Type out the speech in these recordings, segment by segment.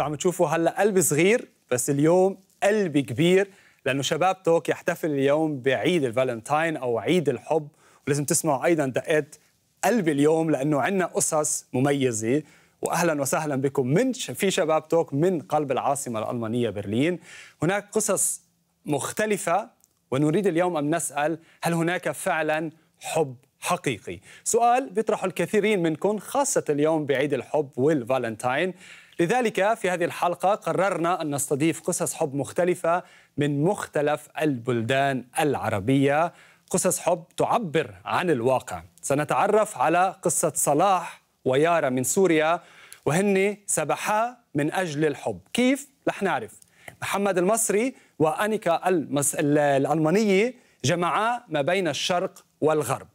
انتم عم تشوفوا هلا قلب صغير بس اليوم قلبي كبير لانه شباب توك يحتفل اليوم بعيد الفالنتاين او عيد الحب ولازم تسمعوا ايضا دقات قلبي اليوم لانه عندنا قصص مميزه واهلا وسهلا بكم من في شباب توك من قلب العاصمه الالمانيه برلين هناك قصص مختلفه ونريد اليوم ان نسال هل هناك فعلا حب حقيقي سؤال بيطرحه الكثيرين منكم خاصه اليوم بعيد الحب والفالنتاين لذلك في هذه الحلقة قررنا أن نستضيف قصص حب مختلفة من مختلف البلدان العربية قصص حب تعبر عن الواقع سنتعرف على قصة صلاح ويارا من سوريا وهن سبحا من أجل الحب كيف؟ رح نعرف محمد المصري وأنيكا المس... الألمانية جمعا ما بين الشرق والغرب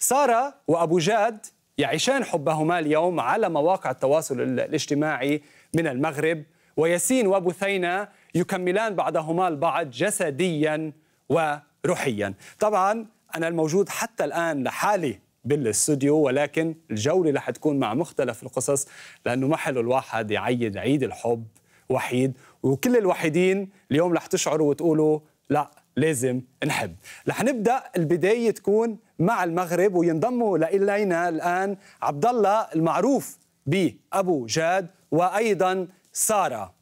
سارة وأبو جاد يعيشان حبهما اليوم على مواقع التواصل الاجتماعي من المغرب وياسين وبثينة يكملان بعضهما البعض جسديا وروحيا طبعا أنا الموجود حتى الآن لحالي بالاستوديو ولكن الجولة رح تكون مع مختلف القصص لأنه ما حلو الواحد يعيد عيد الحب وحيد وكل الوحيدين اليوم رح تشعروا وتقولوا لا لازم نحب رح نبدا البدايه تكون مع المغرب وينضموا الينا الان عبد الله المعروف بأبو جاد وأيضا سارة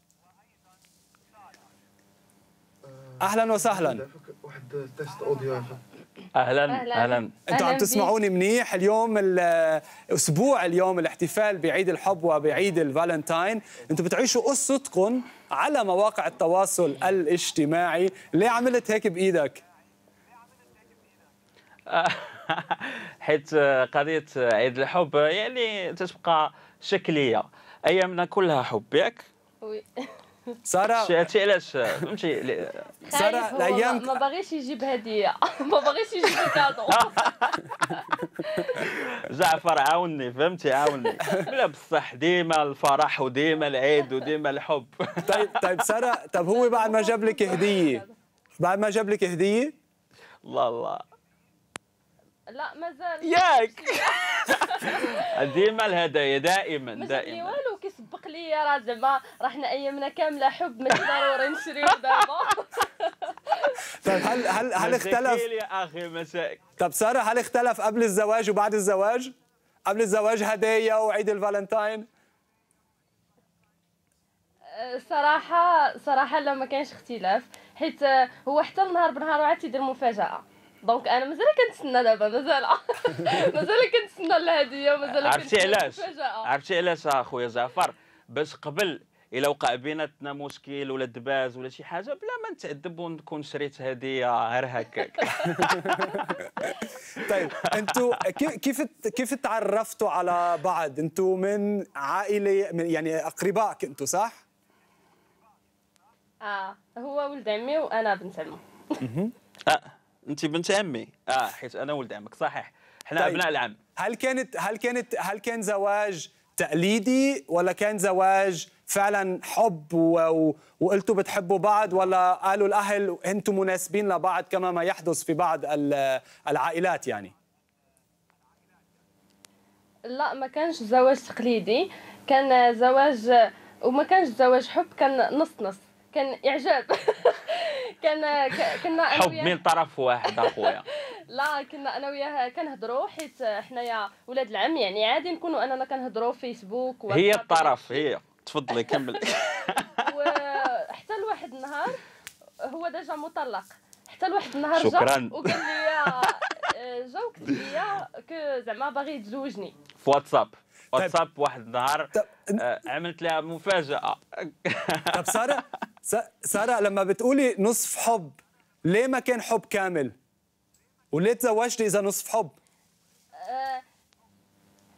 أهلا وسهلا اهلا اهلا, أهلاً. انتم عم تسمعوني منيح اليوم اسبوع اليوم الاحتفال بعيد الحب وبعيد الفالنتاين انتم بتعيشوا قصتكم على مواقع التواصل الاجتماعي ليه عملت هيك بايدك حيث قضيه عيد الحب يعني تتبقى شكليه ايامنا كلها حب ياك وي ساره شفتي علاش فهمتي ساره الايام ما باغيش يجيب هديه ما باغيش يجيب كادو جعفر عاوني فهمتي عاوني بلا بصح ديما الفرح وديما العيد وديما الحب طيب طيب ساره طيب هو بعد ما جاب لك هديه بعد ما جاب لك هديه الله الله لا مازال ياك ديما الهدايا دائما دائما ما أيوة، والو كيسبق لي راه زعما راه حنا ايامنا كامله حب مش ضروري نشريو دابا طيب هل هل هل اختلف يا اخي مساك طب ساره هل اختلف قبل الزواج وبعد الزواج؟ قبل الزواج هدايا وعيد الفالنتاين صراحه صراحه لا ما كانش اختلاف حيت آه، هو حتى النهار بنهار عاد تيدير مفاجاه دونك انا مازال كنتسنى دابا مازال مازال كنتسنى الهديه مازال عرفتي علاش آه. عرفتي علاش اخويا آه، جعفر باش قبل الا وقع بيناتنا مشكل ولا دباز ولا شي حاجه بلا ما نتعذب ونكون شريت هديه آه، غير هكاك طيب انتو كيف كيف تعرفتوا على بعض انتو من عائله من يعني اقرباء كنتوا صح اه هو ولد عمي وانا بنت عمه انت بنت عمي اه حيت انا ولد عمك صحيح حنا طيب. ابناء العم هل كانت هل كانت هل كان زواج تقليدي ولا كان زواج فعلا حب و... وقلتوا بتحبوا بعض ولا قالوا الاهل انتم مناسبين لبعض كما ما يحدث في بعض العائلات يعني لا ما كانش زواج تقليدي كان زواج وما كانش زواج حب كان نص نص كان اعجاب كان كنا انا حب من طرف واحد اخويا لا كنا انا وياه كنهضروا حيت حنايا ولاد العم يعني عادي نكونوا اننا كنهضروا فيسبوك هي الطرف هي تفضلي كملي وحتى لواحد النهار هو ديجا مطلق حتى لواحد النهار جا وقال لي آه، جا وكتب لي كو زعما باغي يتزوجني في واتساب طيب. واتساب واحد النهار طيب، آه، عملت لها مفاجاه طب ساره ساره لما بتقولي نصف حب ليه ما كان حب كامل وليه تزوجتي اذا نصف حب آه،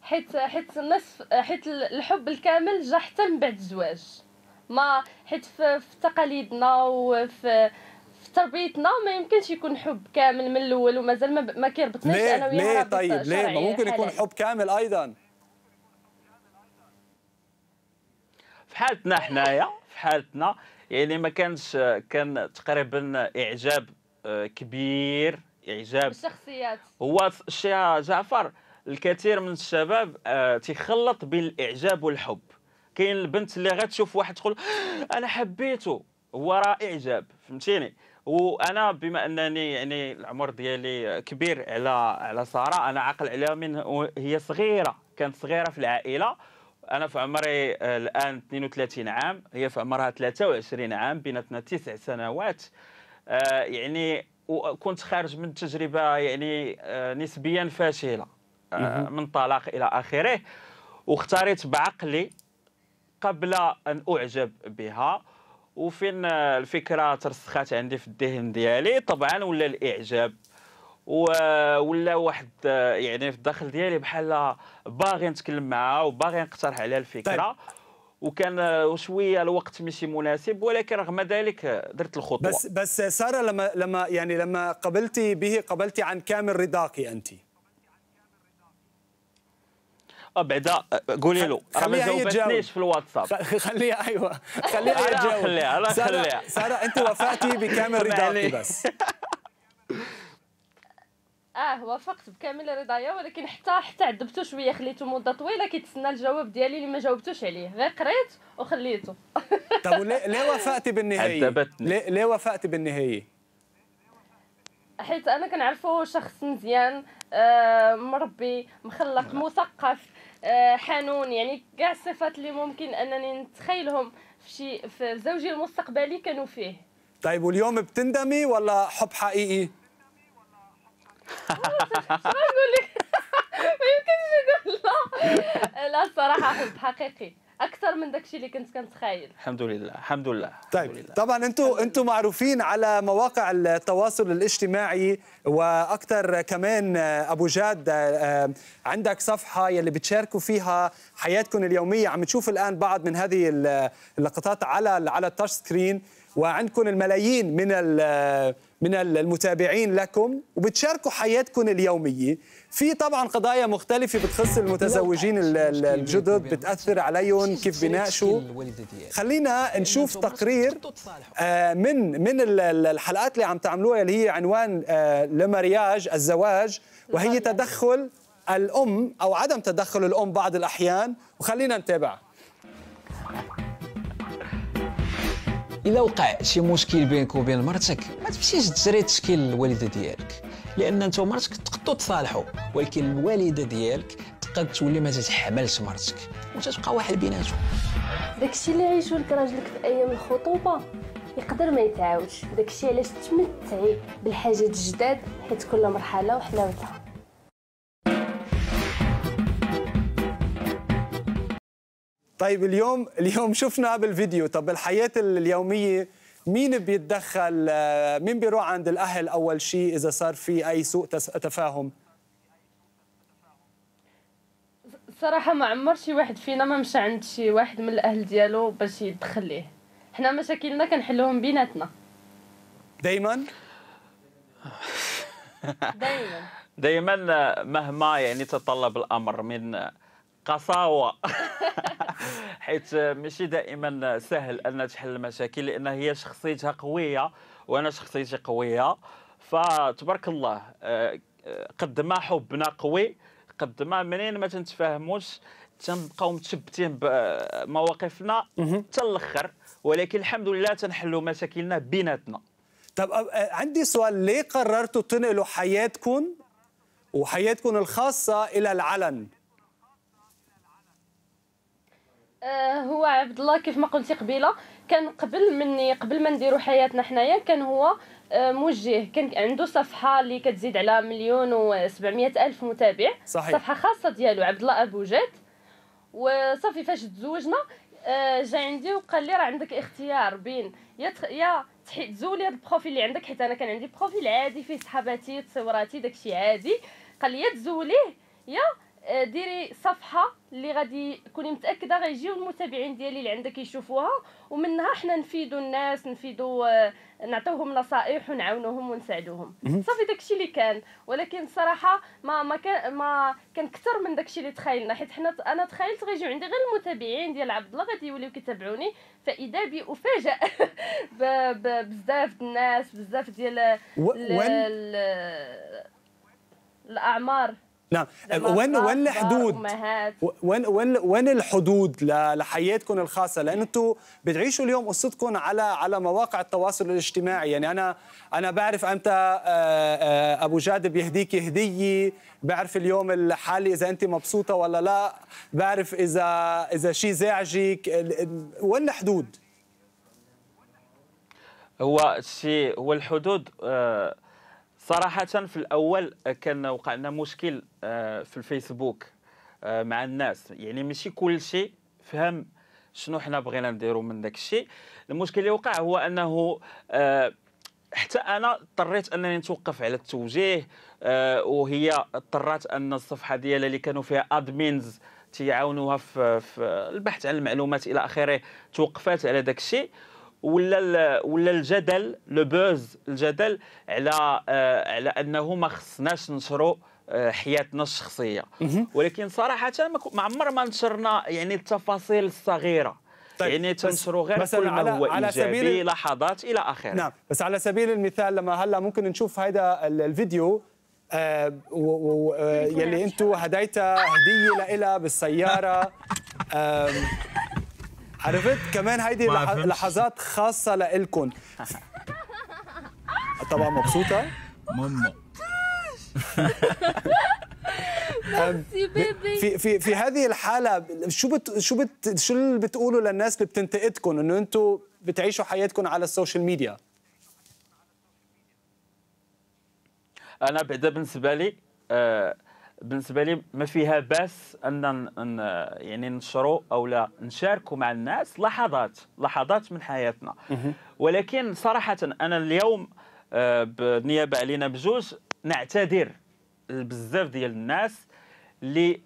حيت حيت نصف حيت الحب الكامل جا حتى من بعد الزواج ما حيت في, في تقاليدنا وفي في تربيتنا ما يمكنش يكون حب كامل من الاول ومازال ما, ما كيربطناش انا وياها ليه طيب ليه ما ممكن يكون حب كامل ايضا في حالتنا حنايا في حالتنا يعني ما كانش كان تقريبا اعجاب آه، كبير اعجاب الشخصيات هو الشيخ جعفر الكثير من الشباب آه، تيخلط بين الاعجاب والحب كاين البنت اللي غتشوف واحد تقول آه، انا حبيته هو راه اعجاب فهمتيني وانا بما انني يعني العمر ديالي كبير على على ساره انا عاقل عليها من هي صغيره كانت صغيره في العائله انا في عمري آه، الان 32 عام هي في عمرها 23 عام بيناتنا تسع سنوات آه، يعني وكنت خارج من تجربه يعني آه، نسبيا فاشله من طلاق الى اخره واختاريت بعقلي قبل ان اعجب بها وفين الفكره ترسخات عندي في الذهن ديالي طبعا ولا الاعجاب ولا واحد يعني في الداخل ديالي بحال باغي نتكلم معاه وباغي نقترح عليها الفكره طيب. وكان شويه الوقت ماشي مناسب ولكن رغم ذلك درت الخطوه بس بس ساره لما لما يعني لما قبلتي به قبلتي عن كامل رضاقي انت آه، بعدا آه، قولي له راه ما جاوبتنيش في الواتساب خليها ايوه خليها يتجاوب خليها خليها ساره انت وفاتي بكامل رضاقي بس اه وافقت بكامل رضايا ولكن حتى حتى عذبته شويه خليته مده طويله كيتسنى الجواب ديالي اللي ما جاوبتوش عليه غير قريت وخليته طب ليه وافقتي بالنهايه ليه, ليه وافقتي بالنهايه حيت انا كنعرفه شخص مزيان آه مربي مخلق نعم. مثقف آه حنون يعني كاع الصفات اللي ممكن انني نتخيلهم في شي في زوجي المستقبلي كانوا فيه طيب واليوم بتندمي ولا حب حقيقي شنو نقول لك ما يمكنش نقول لا لا الصراحه حب حقيقي اكثر من داكشي اللي كنت كنتخايل الحمد لله الحمد لله طيب طبعا انتم انتم معروفين على مواقع التواصل الاجتماعي واكثر كمان آه، ابو جاد آه، آه، عندك صفحه يلي بتشاركوا فيها حياتكم اليوميه عم نشوف الان بعض من هذه اللقطات على على التاتش سكرين وعندكم الملايين من من المتابعين لكم وبتشاركوا حياتكم اليومية في طبعا قضايا مختلفة بتخص المتزوجين الجدد بتأثر عليهم كيف بيناقشوا خلينا نشوف تقرير من من الحلقات اللي عم تعملوها اللي هي عنوان لمرياج الزواج وهي تدخل الأم أو عدم تدخل الأم بعض الأحيان وخلينا نتابع الا وقع شي مشكل بينك وبين مرتك ما تمشيش تجري تشكي الوالده ديالك لان انت ومرتك تقدروا تصالحوا ولكن الوالده ديالك تقد تولي ما تتحملش مرتك وتتبقى واحد بيناتهم داكشي اللي عيشو لك راجلك في ايام الخطوبه يقدر ما يتعاودش داكشي علاش تمتعي بالحاجات الجداد حيت كل مرحله وحلاوتها طيب اليوم اليوم شفنا بالفيديو طب الحياه اليوميه مين بيتدخل آه، مين بيروح عند الاهل اول شيء اذا صار في اي سوء تفاهم صراحة ما عمر شي واحد فينا ما مشى عند شي واحد من الاهل ديالو باش يدخل ليه حنا مشاكلنا كنحلوهم بيناتنا دايما دايما دايما آه، مهما يعني تطلب الامر من آه، قساوه حيت ماشي دائما سهل ان تحل المشاكل لان هي شخصيتها قويه وانا شخصيتي قويه فتبارك الله آه، قد ما حبنا قوي قد ما منين ما تنتفاهموش تنبقاو متشبتين بمواقفنا حتى الاخر ولكن الحمد لله تنحلوا مشاكلنا بيناتنا طب عندي سؤال ليه قررتوا تنقلوا حياتكم وحياتكم الخاصه الى العلن آه، هو عبد الله كيف ما قلتي قبيله كان قبل مني قبل ما نديرو حياتنا حنايا كان هو آه، موجه كان عنده صفحه اللي كتزيد على مليون و الف متابع صحيح. صفحه خاصه ديالو عبد الله ابو جاد وصافي فاش تزوجنا آه، جا عندي وقال لي راه عندك اختيار بين يا تخ... يا تزولي هذا البروفيل اللي عندك حيت انا كان عندي بروفيل عادي فيه صحاباتي تصوراتي داكشي عادي قال لي تزوليه يا آه، ديري صفحه اللي غادي تكوني متاكده غيجيو المتابعين ديالي اللي عندك يشوفوها ومنها حنا نفيدوا الناس نفيدوا آه، نعطيوهم نصائح ونعاونوهم ونساعدوهم صافي داكشي اللي كان ولكن صراحه ما ما كان ما كان كثر من داكشي اللي تخيلنا حيت حنا انا تخيلت غيجيو عندي غير المتابعين ديال عبد الله غادي يوليو كيتابعوني فاذا بي افاجا بزاف الناس بزاف ديال الاعمار نعم آه، وين وين الحدود وين وين وين الحدود لحياتكم الخاصه لانه انتم بتعيشوا اليوم قصتكم على على مواقع التواصل الاجتماعي يعني انا انا بعرف امتى آه، آه، ابو جاد بيهديك هديه بعرف اليوم الحالي اذا انت مبسوطه ولا لا بعرف اذا اذا شيء زعجك وين الحدود هو شيء هو الحدود آه صراحة في الأول آه، كان وقع لنا مشكل آه، في الفيسبوك آه، مع الناس يعني ماشي كل شيء فهم شنو حنا بغينا نديرو من داك الشيء المشكل اللي وقع هو انه حتى انا اضطريت انني نتوقف على التوجيه وهي اضطرت ان الصفحه ديالها اللي كانوا فيها ادمينز تيعاونوها في, في البحث عن المعلومات الى اخره توقفات على داك الشيء ولا ولا الجدل لو بوز الجدل على آه، على انه ما خصناش نشروا آه، حياتنا الشخصيه ولكن صراحه ما عمر ما نشرنا يعني التفاصيل الصغيره طيب يعني تنشروا غير كل ما هو على ايجابي سبيل لحظات الى اخره نعم بس على سبيل المثال لما هلا ممكن نشوف هذا الفيديو آه, آه، يلي انتم هديتها هديه لها بالسياره عرفت كمان هيدي لحظات خاصه لإلكم طبعا مبسوطه ماما في في في هذه الحاله شو بت شو بت شو اللي بتقولوا للناس اللي بتنتقدكم انه انتم بتعيشوا حياتكم على السوشيال ميديا انا بعدا بالنسبه لي آه بالنسبه لي ما فيها باس ان يعني ننشروا او لا نشاركوا مع الناس لحظات لحظات من حياتنا ولكن صراحه انا اليوم آه، بالنيابه علينا بجوج نعتذر بزاف ديال الناس اللي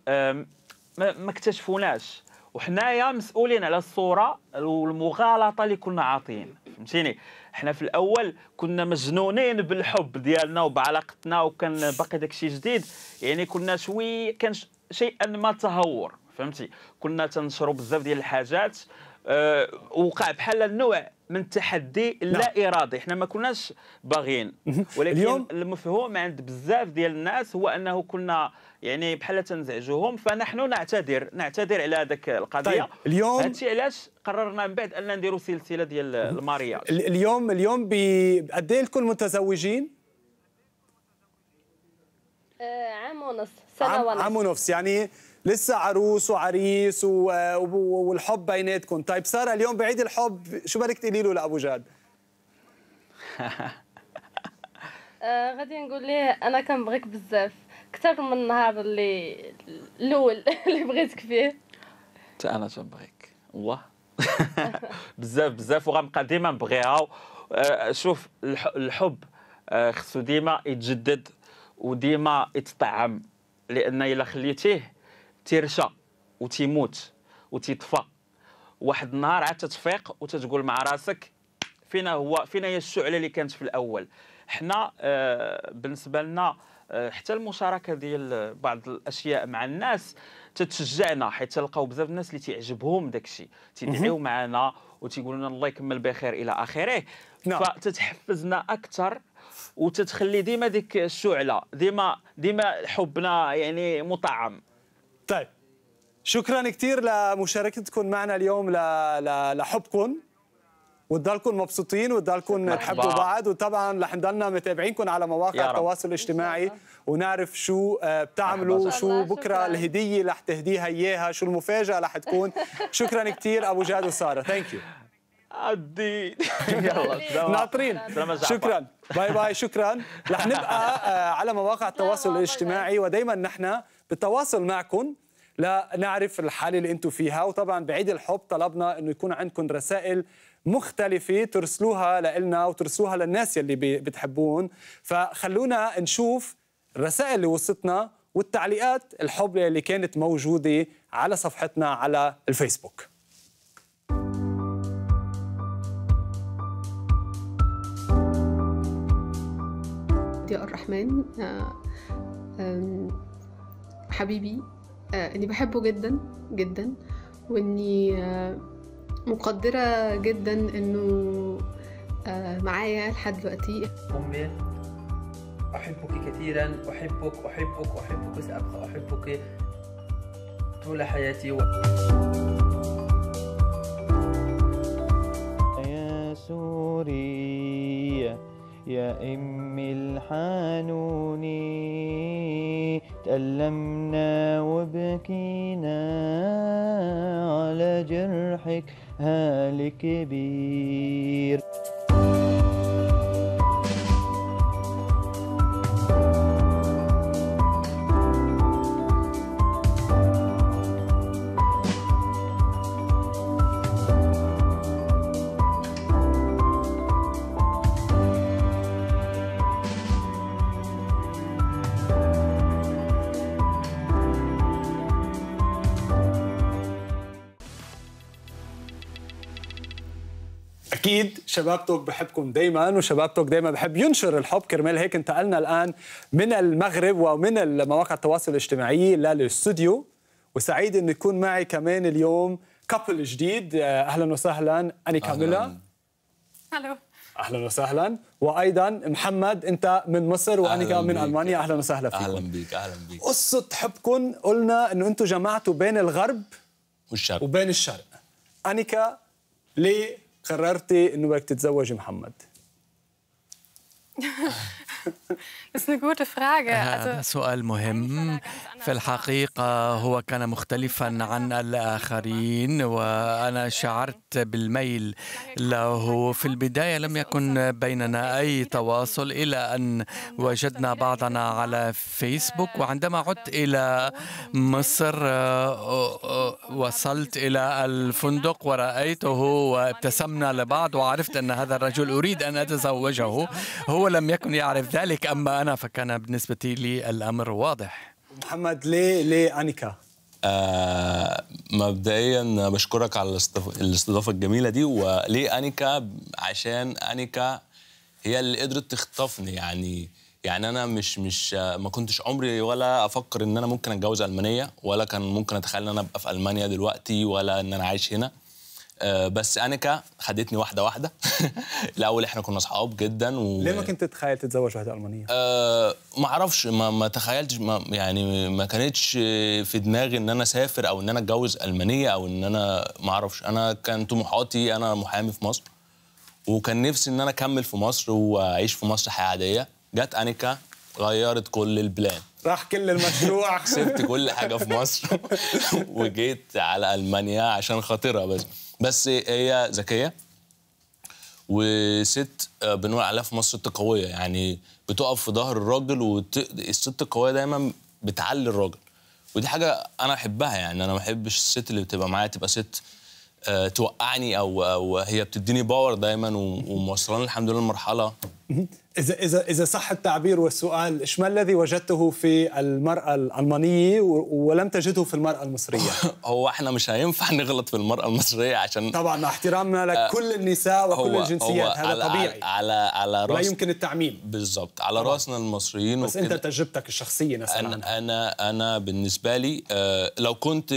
ما اكتشفوناش وحنايا مسؤولين على الصوره والمغالطه اللي كنا عاطين فهمتيني حنا في الاول كنا مجنونين بالحب ديالنا وبعلاقتنا وكان باقي داكشي جديد يعني كنا شوي كان شيئا ما تهور فهمتي كنا تنشرب بزاف ديال الحاجات أه وقع بحال نوع من التحدي اللا نعم. ارادي حنا ما كناش باغيين ولكن اليوم المفهوم عند بزاف ديال الناس هو انه كنا يعني بحال تنزعجوهم فنحن نعتذر نعتذر على هذاك القضيه طيب. اليوم هادشي علاش قررنا من بعد ان نديروا سلسله ديال المارياج اليوم اليوم قد ايه لكم متزوجين آه عام ونص سنه ونص عام ونص يعني لسه عروس وعريس والحب بيناتكم طيب ساره اليوم بعيد الحب شو بدك تقولي له لابو جاد آه، غادي نقول ليه انا كنبغيك بزاف اكثر من النهار اللي الاول اللي بغيتك فيه حتى انا تنبغيك الله بزاف بزاف وغنبقى ديما نبغيها آه، شوف الحب آه، خصو ديما يتجدد وديما يتطعم لان الا خليتيه تيرشا وتيموت وتيطفى واحد النهار عاد تتفيق وتتقول مع راسك فينا هو فينا هي الشعله اللي كانت في الاول حنا آه بالنسبه لنا آه، حتى المشاركه ديال بعض الاشياء مع الناس تتشجعنا حيت تلقاو بزاف الناس اللي تيعجبهم الشيء تيدعيو معنا وتيقولوا لنا الله يكمل بخير الى اخره نعم. فتتحفزنا اكثر وتتخلي ديما ديك الشعله ديما ديما حبنا يعني مطعم طيب شكرا كثير لمشاركتكم معنا اليوم لحبكم وتضلكم مبسوطين وتضلكم تحبوا بعض وطبعا رح نضلنا متابعينكم على مواقع التواصل الاجتماعي ونعرف شو آه، بتعملوا شو بكره شكرا. الهديه رح تهديها اياها شو المفاجاه رح تكون شكرا كثير ابو جاد وساره ثانك يو عدي يلا ناطرين شكرا باي باي شكرا رح نبقى آه، على مواقع التواصل الاجتماعي ودائما نحن بالتواصل معكم لنعرف الحالة اللي أنتم فيها وطبعا بعيد الحب طلبنا أنه يكون عندكم رسائل مختلفة ترسلوها لنا وترسلوها للناس اللي بتحبون فخلونا نشوف الرسائل اللي وصلتنا والتعليقات الحب اللي كانت موجودة على صفحتنا على الفيسبوك ضياء الرحمن آه، حبيبي آه، اني بحبه جدا جدا واني آه، مقدره جدا انه آه، معايا لحد دلوقتي امي احبك كثيرا احبك احبك احبك سابقى احبك طول حياتي و... يا سوري يا أم الحنون تألمنا وبكينا على جرحك هالكبير اكيد شباب توك بحبكم دائما وشباب توك دائما بحب ينشر الحب كرمال هيك انتقلنا الان من المغرب ومن مواقع التواصل الاجتماعي للاستوديو وسعيد انه يكون معي كمان اليوم كابل جديد اهلا وسهلا اني كاميلا هلو اهلا وسهلا وايضا محمد انت من مصر وانا من المانيا اهلا وسهلا فيكم اهلا بك اهلا بك قصه حبكم قلنا انه انتم جمعتوا بين الغرب والشرق وبين الشرق انيكا ليه قررتي انه بدك تتزوجي محمد Das ist eine gute Frage. هذا سؤال مهم في الحقيقة هو كان مختلفا عن الآخرين وأنا شعرت بالميل له في البداية لم يكن بيننا أي تواصل إلى أن وجدنا بعضنا على فيسبوك وعندما عدت إلى مصر وصلت إلى الفندق ورأيته وابتسمنا لبعض وعرفت أن هذا الرجل أريد أن أتزوجه هو لم يكن يعرف لذلك أما أنا فكان بالنسبة لي الأمر واضح محمد ليه ليه أنيكا؟ آه مبدئيا بشكرك على الاستضافه الجميله دي وليه انيكا عشان انيكا هي اللي قدرت تخطفني يعني يعني انا مش مش ما كنتش عمري ولا افكر ان انا ممكن اتجوز المانيه ولا كان ممكن اتخيل ان انا ابقى في المانيا دلوقتي ولا ان انا عايش هنا آه، بس انيكا خدتني واحده واحده الاول احنا كنا اصحاب جدا و... ليه ما كنت تتخيل تتزوج واحده المانيه أه ما اعرفش ما, ما تخيلتش ما يعني ما كانتش في دماغي ان انا اسافر او ان انا اتجوز المانيه او ان انا ما اعرفش انا كان طموحاتي انا محامي في مصر وكان نفسي ان انا اكمل في مصر واعيش في مصر حياه عاديه جت انيكا غيرت كل البلان راح كل المشروع سبت كل حاجه في مصر وجيت على المانيا عشان خاطرها بس بس هي ذكيه وست آه، بنقول عليها في مصر ست قويه يعني بتقف في ظهر الراجل والست القويه دايما بتعلي الراجل ودي حاجه انا احبها يعني انا ما بحبش الست اللي بتبقى معايا تبقى ست آه، توقعني او او هي بتديني باور دايما وموصلاني الحمد لله لمرحله إذا إذا إذا صح التعبير والسؤال ايش ما الذي وجدته في المرأة الألمانية ولم تجده في المرأة المصرية؟ هو احنا مش هينفع نغلط في المرأة المصرية عشان طبعا مع احترامنا آه، لكل النساء وكل الجنسيات هذا على طبيعي على على راس لا يمكن التعميم بالظبط على راسنا المصريين بس انت تجربتك الشخصية نفسها أنا أنا أنا بالنسبة لي آه، لو كنت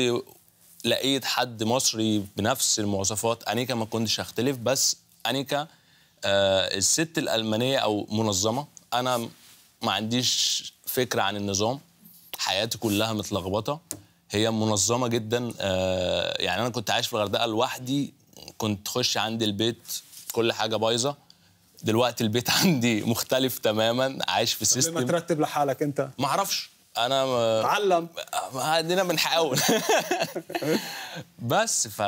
لقيت حد مصري بنفس المواصفات أنيكا ما كنتش هختلف بس أنيكا آه، الست الالمانيه او منظمه انا ما عنديش فكره عن النظام حياتي كلها متلخبطه هي منظمه جدا آه، يعني انا كنت عايش في الغردقه لوحدي كنت تخش عندي البيت كل حاجه بايظه دلوقتي البيت عندي مختلف تماما عايش في سيستم ما ترتب لحالك انت ما اعرفش انا م... تعلم ادينا آه، بنحاول بس ف...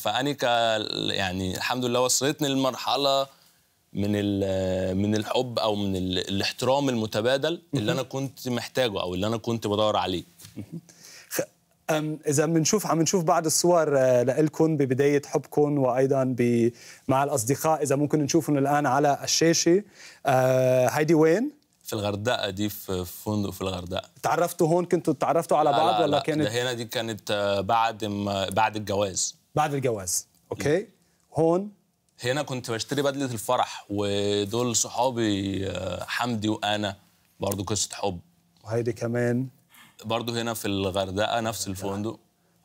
فاني ك... يعني الحمد لله وصلتني لمرحله من من الحب او من الاحترام المتبادل اللي انا كنت محتاجه او اللي انا كنت بدور عليه اذا بنشوف عم نشوف بعض الصور آه، لإلكم ببدايه حبكم وايضا مع الاصدقاء اذا ممكن نشوفهم الان على الشاشه آه، هيدي وين في الغردقه دي في فندق في الغردقه تعرفتوا هون كنتوا تعرفتوا على بعض لا ولا لا كانت ده هنا دي كانت آه، بعد ما بعد الجواز بعد الجواز اوكي هون هنا كنت بشتري بدله الفرح ودول صحابي آه، حمدي وانا برضو قصه حب وهيدي كمان برضو هنا في الغردقه نفس الفندق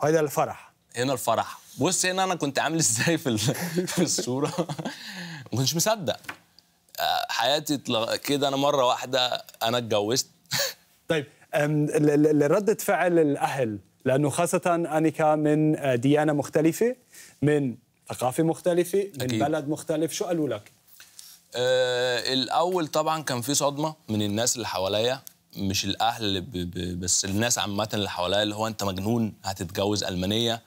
وهيدا الفرح هنا الفرح بص هنا انا كنت عامل ازاي في في الصوره ما كنتش مصدق آه، حياتي كده انا مره واحده انا اتجوزت طيب ردة فعل الاهل لانه خاصه انيكا من آه، ديانه مختلفه من ثقافه مختلفه من أكيد. بلد مختلف شو قالوا لك أه الاول طبعا كان في صدمه من الناس اللي حواليا مش الاهل ب ب بس الناس عامه اللي حواليا اللي هو انت مجنون هتتجوز المانيه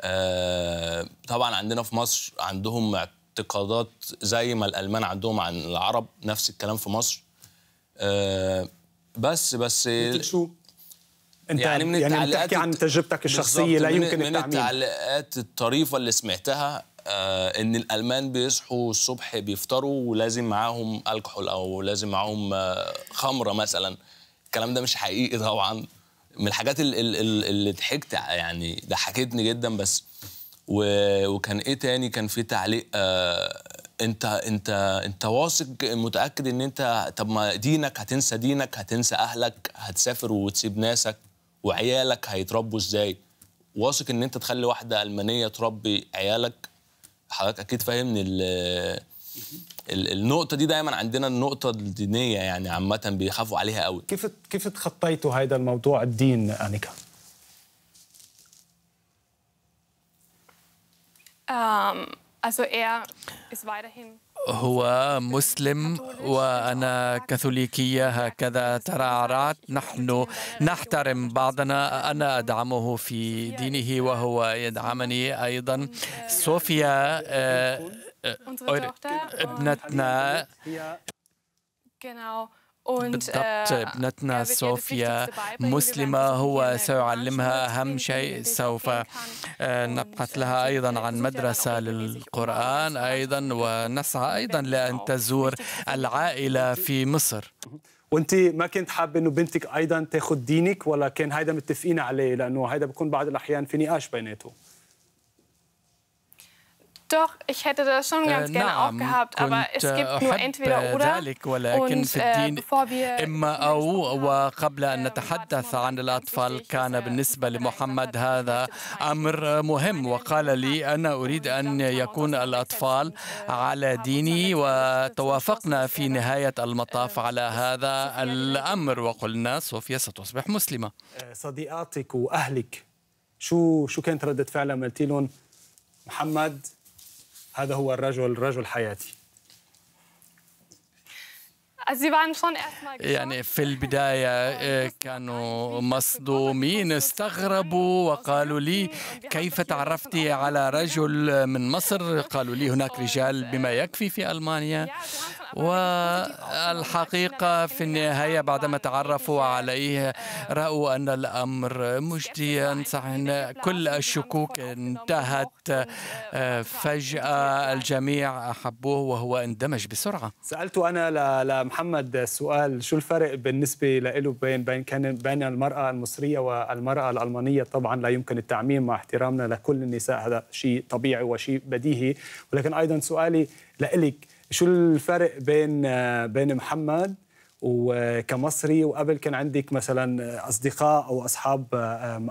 أه طبعا عندنا في مصر عندهم اعتقادات زي ما الالمان عندهم عن العرب نفس الكلام في مصر أه بس بس شو انت يعني من يعني بتحكي عن تجربتك الشخصيه لا يمكن من التعميم من التعليقات الطريفه اللي سمعتها آه ان الالمان بيصحوا الصبح بيفطروا ولازم معاهم الكحول او لازم معاهم آه خمره مثلا الكلام ده مش حقيقي طبعا من الحاجات اللي, اللي ضحكت يعني ضحكتني جدا بس وكان ايه تاني كان في تعليق آه انت انت انت واثق متاكد ان انت طب ما دينك هتنسى دينك هتنسى اهلك هتسافر وتسيب ناسك وعيالك هيتربوا ازاي واثق ان انت تخلي واحده المانيه تربي عيالك حضرتك اكيد فاهمني ال النقطه دي دايما عندنا النقطه الدينيه يعني عامه بيخافوا عليها قوي كيف كيف تخطيتوا هذا الموضوع الدين انيكا هو مسلم وأنا كاثوليكية هكذا ترعرعت نحن نحترم بعضنا أنا أدعمه في دينه وهو يدعمني أيضا صوفيا آه، آه، ابنتنا بالضبط آه، ابنتنا يعني صوفيا مسلمة هو يعني سيعلمها أهم شيء سوف يعني آه، نبحث لها أيضا عن مدرسة للقرآن أيضا ونسعى أيضا لأن تزور العائلة في مصر وانت ما كنت حابه انه بنتك ايضا تاخذ دينك ولا كان هيدا متفقين عليه لانه هيدا بكون بعض الاحيان في نقاش بيناتهم Doch, ich hätte das schon äh, ganz gerne auch gehabt, aber es äh, gibt nur entweder oder. ذلك ولكن في الدين إما أو وقبل أن نتحدث عن الأطفال كان بالنسبة لمحمد هذا أمر مهم وقال لي أنا أريد أن يكون الأطفال على ديني وتوافقنا في نهاية المطاف على هذا الأمر وقلنا صوفيا ستصبح مسلمة صديقاتك وأهلك شو شو كانت ردة فعلها لهم محمد هذا هو الرجل رجل حياتي يعني في البداية آه، äh, كانوا مصدومين استغربوا وقالوا لي كيف تعرفت على رجل من مصر قالوا لي هناك رجال äh, بما يكفي في ألمانيا والحقيقة في النهاية بعدما تعرفوا عليه äh, رأوا أن الأمر مجديا صحيح كل الشكوك انتهت آه، فجأة الجميع أحبوه وهو اندمج بسرعة سألت أنا لمحمد محمد سؤال شو الفرق بالنسبه له بين بين كان بين المراه المصريه والمراه الالمانيه طبعا لا يمكن التعميم مع احترامنا لكل النساء هذا شيء طبيعي وشيء بديهي ولكن ايضا سؤالي لإلك شو الفرق بين بين محمد وكمصري وقبل كان عندك مثلا اصدقاء او اصحاب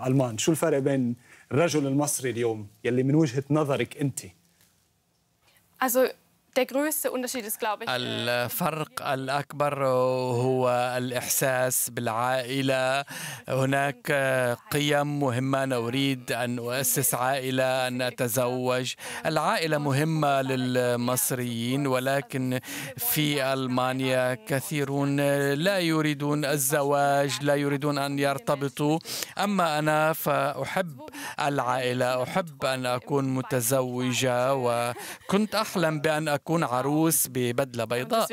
المان شو الفرق بين الرجل المصري اليوم يلي من وجهه نظرك انت Also der größte Unterschied ist, glaube ich. Äh, الفرق الأكبر هو الإحساس بالعائلة هناك آه، قيم مهمة نريد أن أؤسس عائلة أن أتزوج العائلة مهمة للمصريين ولكن في ألمانيا كثيرون لا يريدون الزواج لا يريدون أن يرتبطوا أما أنا فأحب العائلة أحب أن أكون متزوجة وكنت أحلم بأن أكون تكون عروس ببدلة بيضاء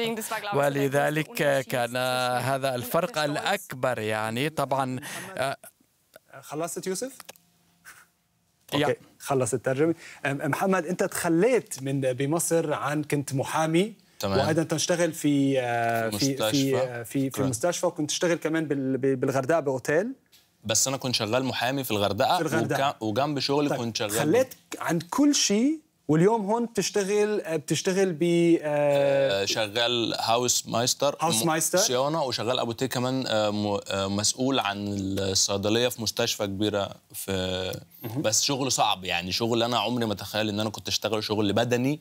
ولذلك كان هذا الفرق الأكبر يعني طبعا آه، خلصت يوسف؟ أوكي. Yeah. خلص الترجمة محمد أنت تخليت من بمصر عن كنت محامي تمام. وايضا تشتغل في آه، في في في, آه، في, في مستشفى وكنت تشتغل كمان بالغردقه باوتيل بس انا كنت شغال محامي في الغردقه, في الغردقة. وجنب شغلي طيب. كنت شغال خليت عن كل شيء واليوم هون بتشتغل بتشتغل ب آه، آه، شغال هاوس مايستر هاوس مايستر صيانه وشغال ابو تي كمان آه، مسؤول عن الصيدليه في مستشفى كبيره في بس شغل صعب يعني شغل انا عمري ما اتخيل ان انا كنت اشتغل شغل بدني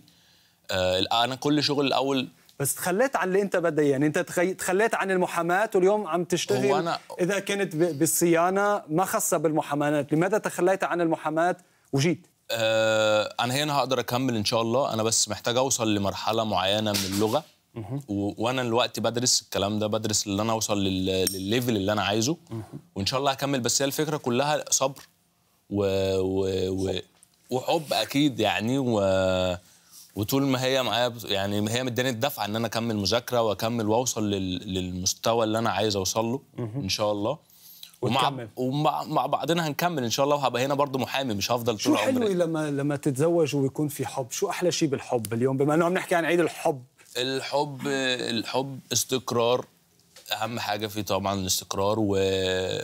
انا كل شغل الاول بس تخليت عن اللي انت بدأ يعني انت تخليت عن المحاماه واليوم عم تشتغل هو أنا اذا كنت بالصيانه ما خاصه بالمحاماه لماذا تخليت عن المحاماه وجيت آه، انا هنا هقدر اكمل ان شاء الله انا بس محتاج اوصل لمرحله معينه من اللغه وانا دلوقتي بدرس الكلام ده بدرس اللي انا اوصل للليفل اللي انا عايزه وان شاء الله هكمل بس هي الفكره كلها صبر و... و... و... وحب اكيد يعني و... وطول ما هي معايا يعني هي مداني الدفعه ان انا اكمل مذاكره واكمل واوصل لل... للمستوى اللي انا عايز اوصل له ان شاء الله وتكمل. ومع ومع بعضنا هنكمل ان شاء الله وهبقى هنا برضه محامي مش هفضل طول عمري شو حلو لما لما تتزوج ويكون في حب شو احلى شيء بالحب اليوم بما انه عم نحكي عن عيد الحب الحب الحب استقرار اهم حاجه فيه طبعا الاستقرار و...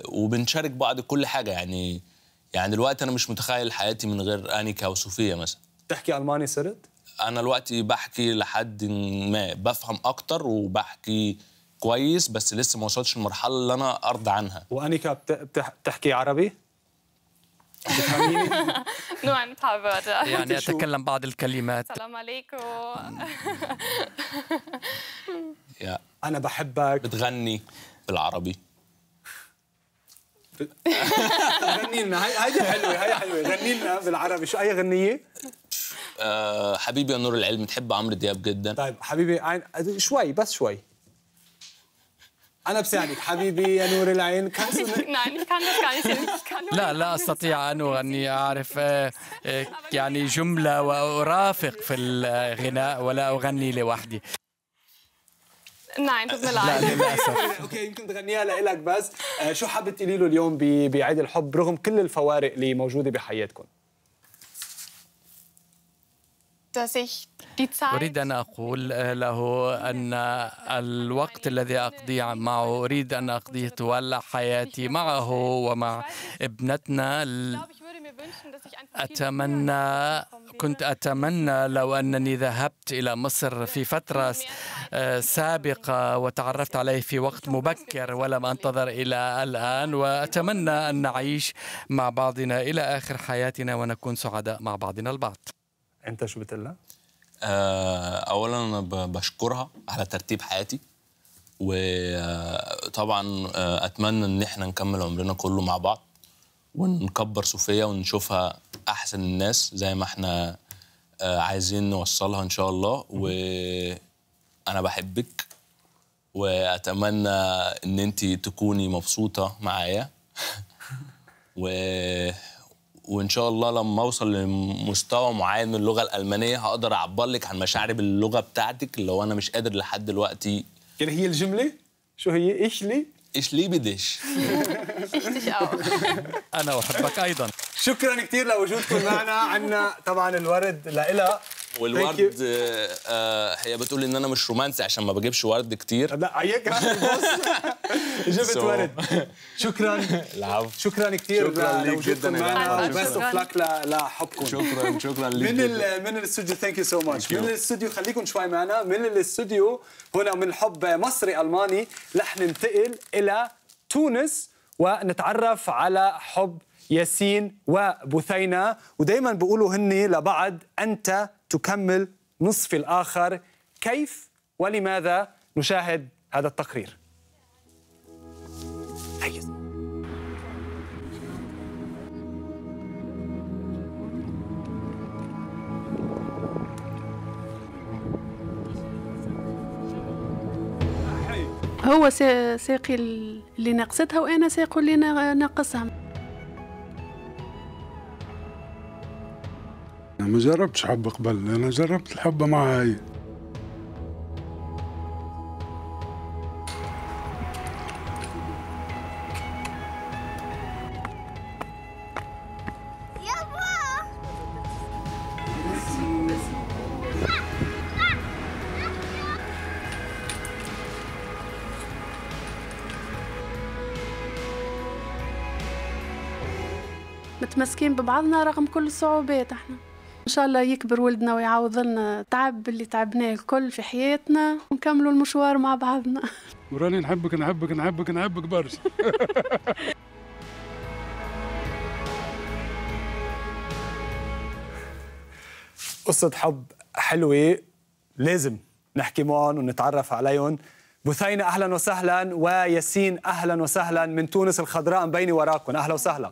وبنشارك بعض كل حاجه يعني يعني دلوقتي انا مش متخيل حياتي من غير انيكا وصوفيا مثلا تحكي الماني صرت انا دلوقتي بحكي لحد ما بفهم اكتر وبحكي كويس بس لسه ما وصلتش للمرحله اللي انا ارضى عنها وانيكا بتحكي عربي نوعا تعبت يعني اتكلم بعض الكلمات السلام عليكم انا بحبك بتغني بالعربي غني لنا هاي حلوه هاي حلوه غني لنا بالعربي شو اي غنيه؟ آه، حبيبي يا نور العلم تحب عمرو دياب جدا طيب حبيبي شوي بس شوي أنا بساعدك حبيبي يا نور العين نعم، لا لا أستطيع أن أغني أعرف آه، آه، يعني جملة وأرافق في الغناء ولا أغني لوحدي نعم تبنى لا للاسف اوكي يمكن تغنيها لإلك بس آه، شو حابه تقولي له اليوم بعيد الحب رغم كل الفوارق اللي موجوده بحياتكم أريد أن أقول له أن الوقت الذي أقضيه معه أريد أن أقضيه طوال حياتي معه ومع ابنتنا أتمنى كنت أتمنى لو أنني ذهبت إلى مصر في فترة آه، سابقة وتعرفت عليه في وقت مبكر ولم أنتظر إلى الآن وأتمنى أن نعيش مع بعضنا إلى آخر حياتنا ونكون سعداء مع بعضنا البعض انت شو بتقول لها؟ آه، اولا انا بشكرها على ترتيب حياتي وطبعا آه، آه، اتمنى ان احنا نكمل عمرنا كله مع بعض ونكبر صوفيا ونشوفها احسن الناس زي ما احنا عايزين نوصلها ان شاء الله وانا بحبك واتمنى ان انت تكوني مبسوطه معايا و وان شاء الله لما اوصل لمستوى معين من اللغه الالمانيه هقدر اعبر لك عن مشاعري باللغه بتاعتك لو انا مش قادر لحد دلوقتي يعني هي الجمله شو هي ايش لي ايش لي بدش آه. انا وحبك ايضا شكرا كثير لوجودكم معنا عندنا طبعا الورد لإلها والورد آه، هي بتقول ان انا مش رومانسي عشان ما بجيبش ورد كتير لا عيك بص جبت ورد شكرا العفو شكرا كتير شكرا ليك جدا بس اوف لحبكم شكرا شكرا ليك من من الاستوديو ثانك يو سو ماتش من الاستوديو خليكم شوي معنا من الاستوديو هنا من حب مصري الماني رح ننتقل الى تونس ونتعرف على حب ياسين وبثينة ودايما بيقولوا هن لبعض أنت تكمل نصف الآخر كيف ولماذا نشاهد هذا التقرير هو ساقي اللي ناقصتها وانا ساقه اللي ناقصها انا ما جربتش حب قبل انا جربت الحبه معها هي متمسكين ببعضنا رغم كل الصعوبات احنا ان شاء الله يكبر ولدنا ويعوض لنا تعب اللي تعبناه الكل في حياتنا ونكملوا المشوار مع بعضنا وراني نحبك نحبك نحبك نحبك برشا قصة حب حلوة لازم نحكي معهم ونتعرف عليهم بثينة أهلا وسهلا وياسين أهلا وسهلا من تونس الخضراء بيني وراكم أهلا وسهلا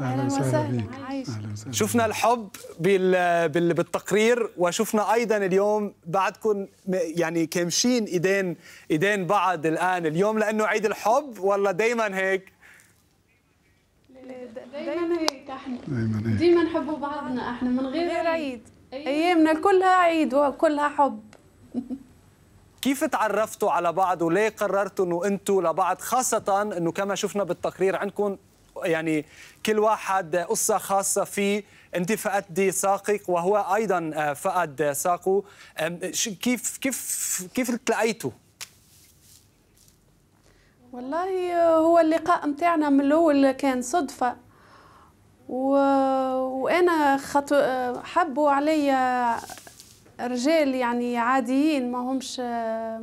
اهلا وسهلا شفنا الحب بال... بال... بالتقرير وشفنا ايضا اليوم بعدكم يعني كامشين ايدين ايدين بعض الان اليوم لانه عيد الحب ولا دائما هيك؟ دائما هيك احنا دائما نحبوا بعضنا احنا من غير عيد ايامنا كلها عيد وكلها حب كيف تعرفتوا على بعض وليه قررتوا انه انتوا لبعض خاصه انه كما شفنا بالتقرير عندكم يعني كل واحد قصة خاصة فيه أنت فقدتي ساقك وهو أيضا آه، فقد ساقه كيف كيف كيف تلاقيته؟ والله آه، هو اللقاء متاعنا من الأول كان صدفة و... وأنا خطو... آه، حبوا عليا رجال يعني عاديين ما همش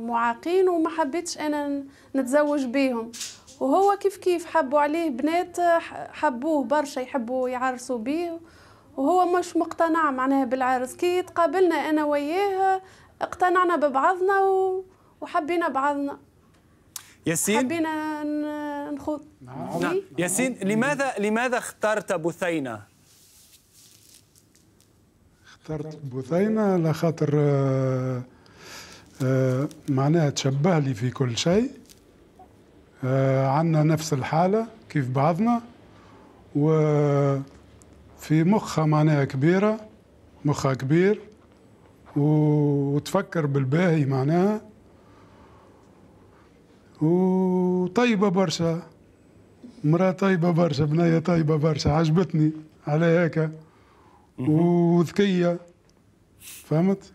معاقين وما حبيتش أنا نتزوج بيهم وهو كيف كيف حبوا عليه بنات حبوه برشا يحبوا يعرسوا بيه وهو مش مقتنع معناها بالعرس كي تقابلنا انا وياه اقتنعنا ببعضنا وحبينا بعضنا ياسين حبينا نخوض نعم. نعم. نعم. ياسين نعم. لماذا لماذا اخترت بثينه اخترت بثينه لخاطر آه، آه، معناها تشبه لي في كل شيء آه، عندنا نفس الحالة كيف بعضنا وفي مخها معناها كبيرة مخها كبير وتفكر بالباهي معناها وطيبة برشا مرأة طيبة برشا بنية طيبة برشا عجبتني على هيك وذكية فهمت؟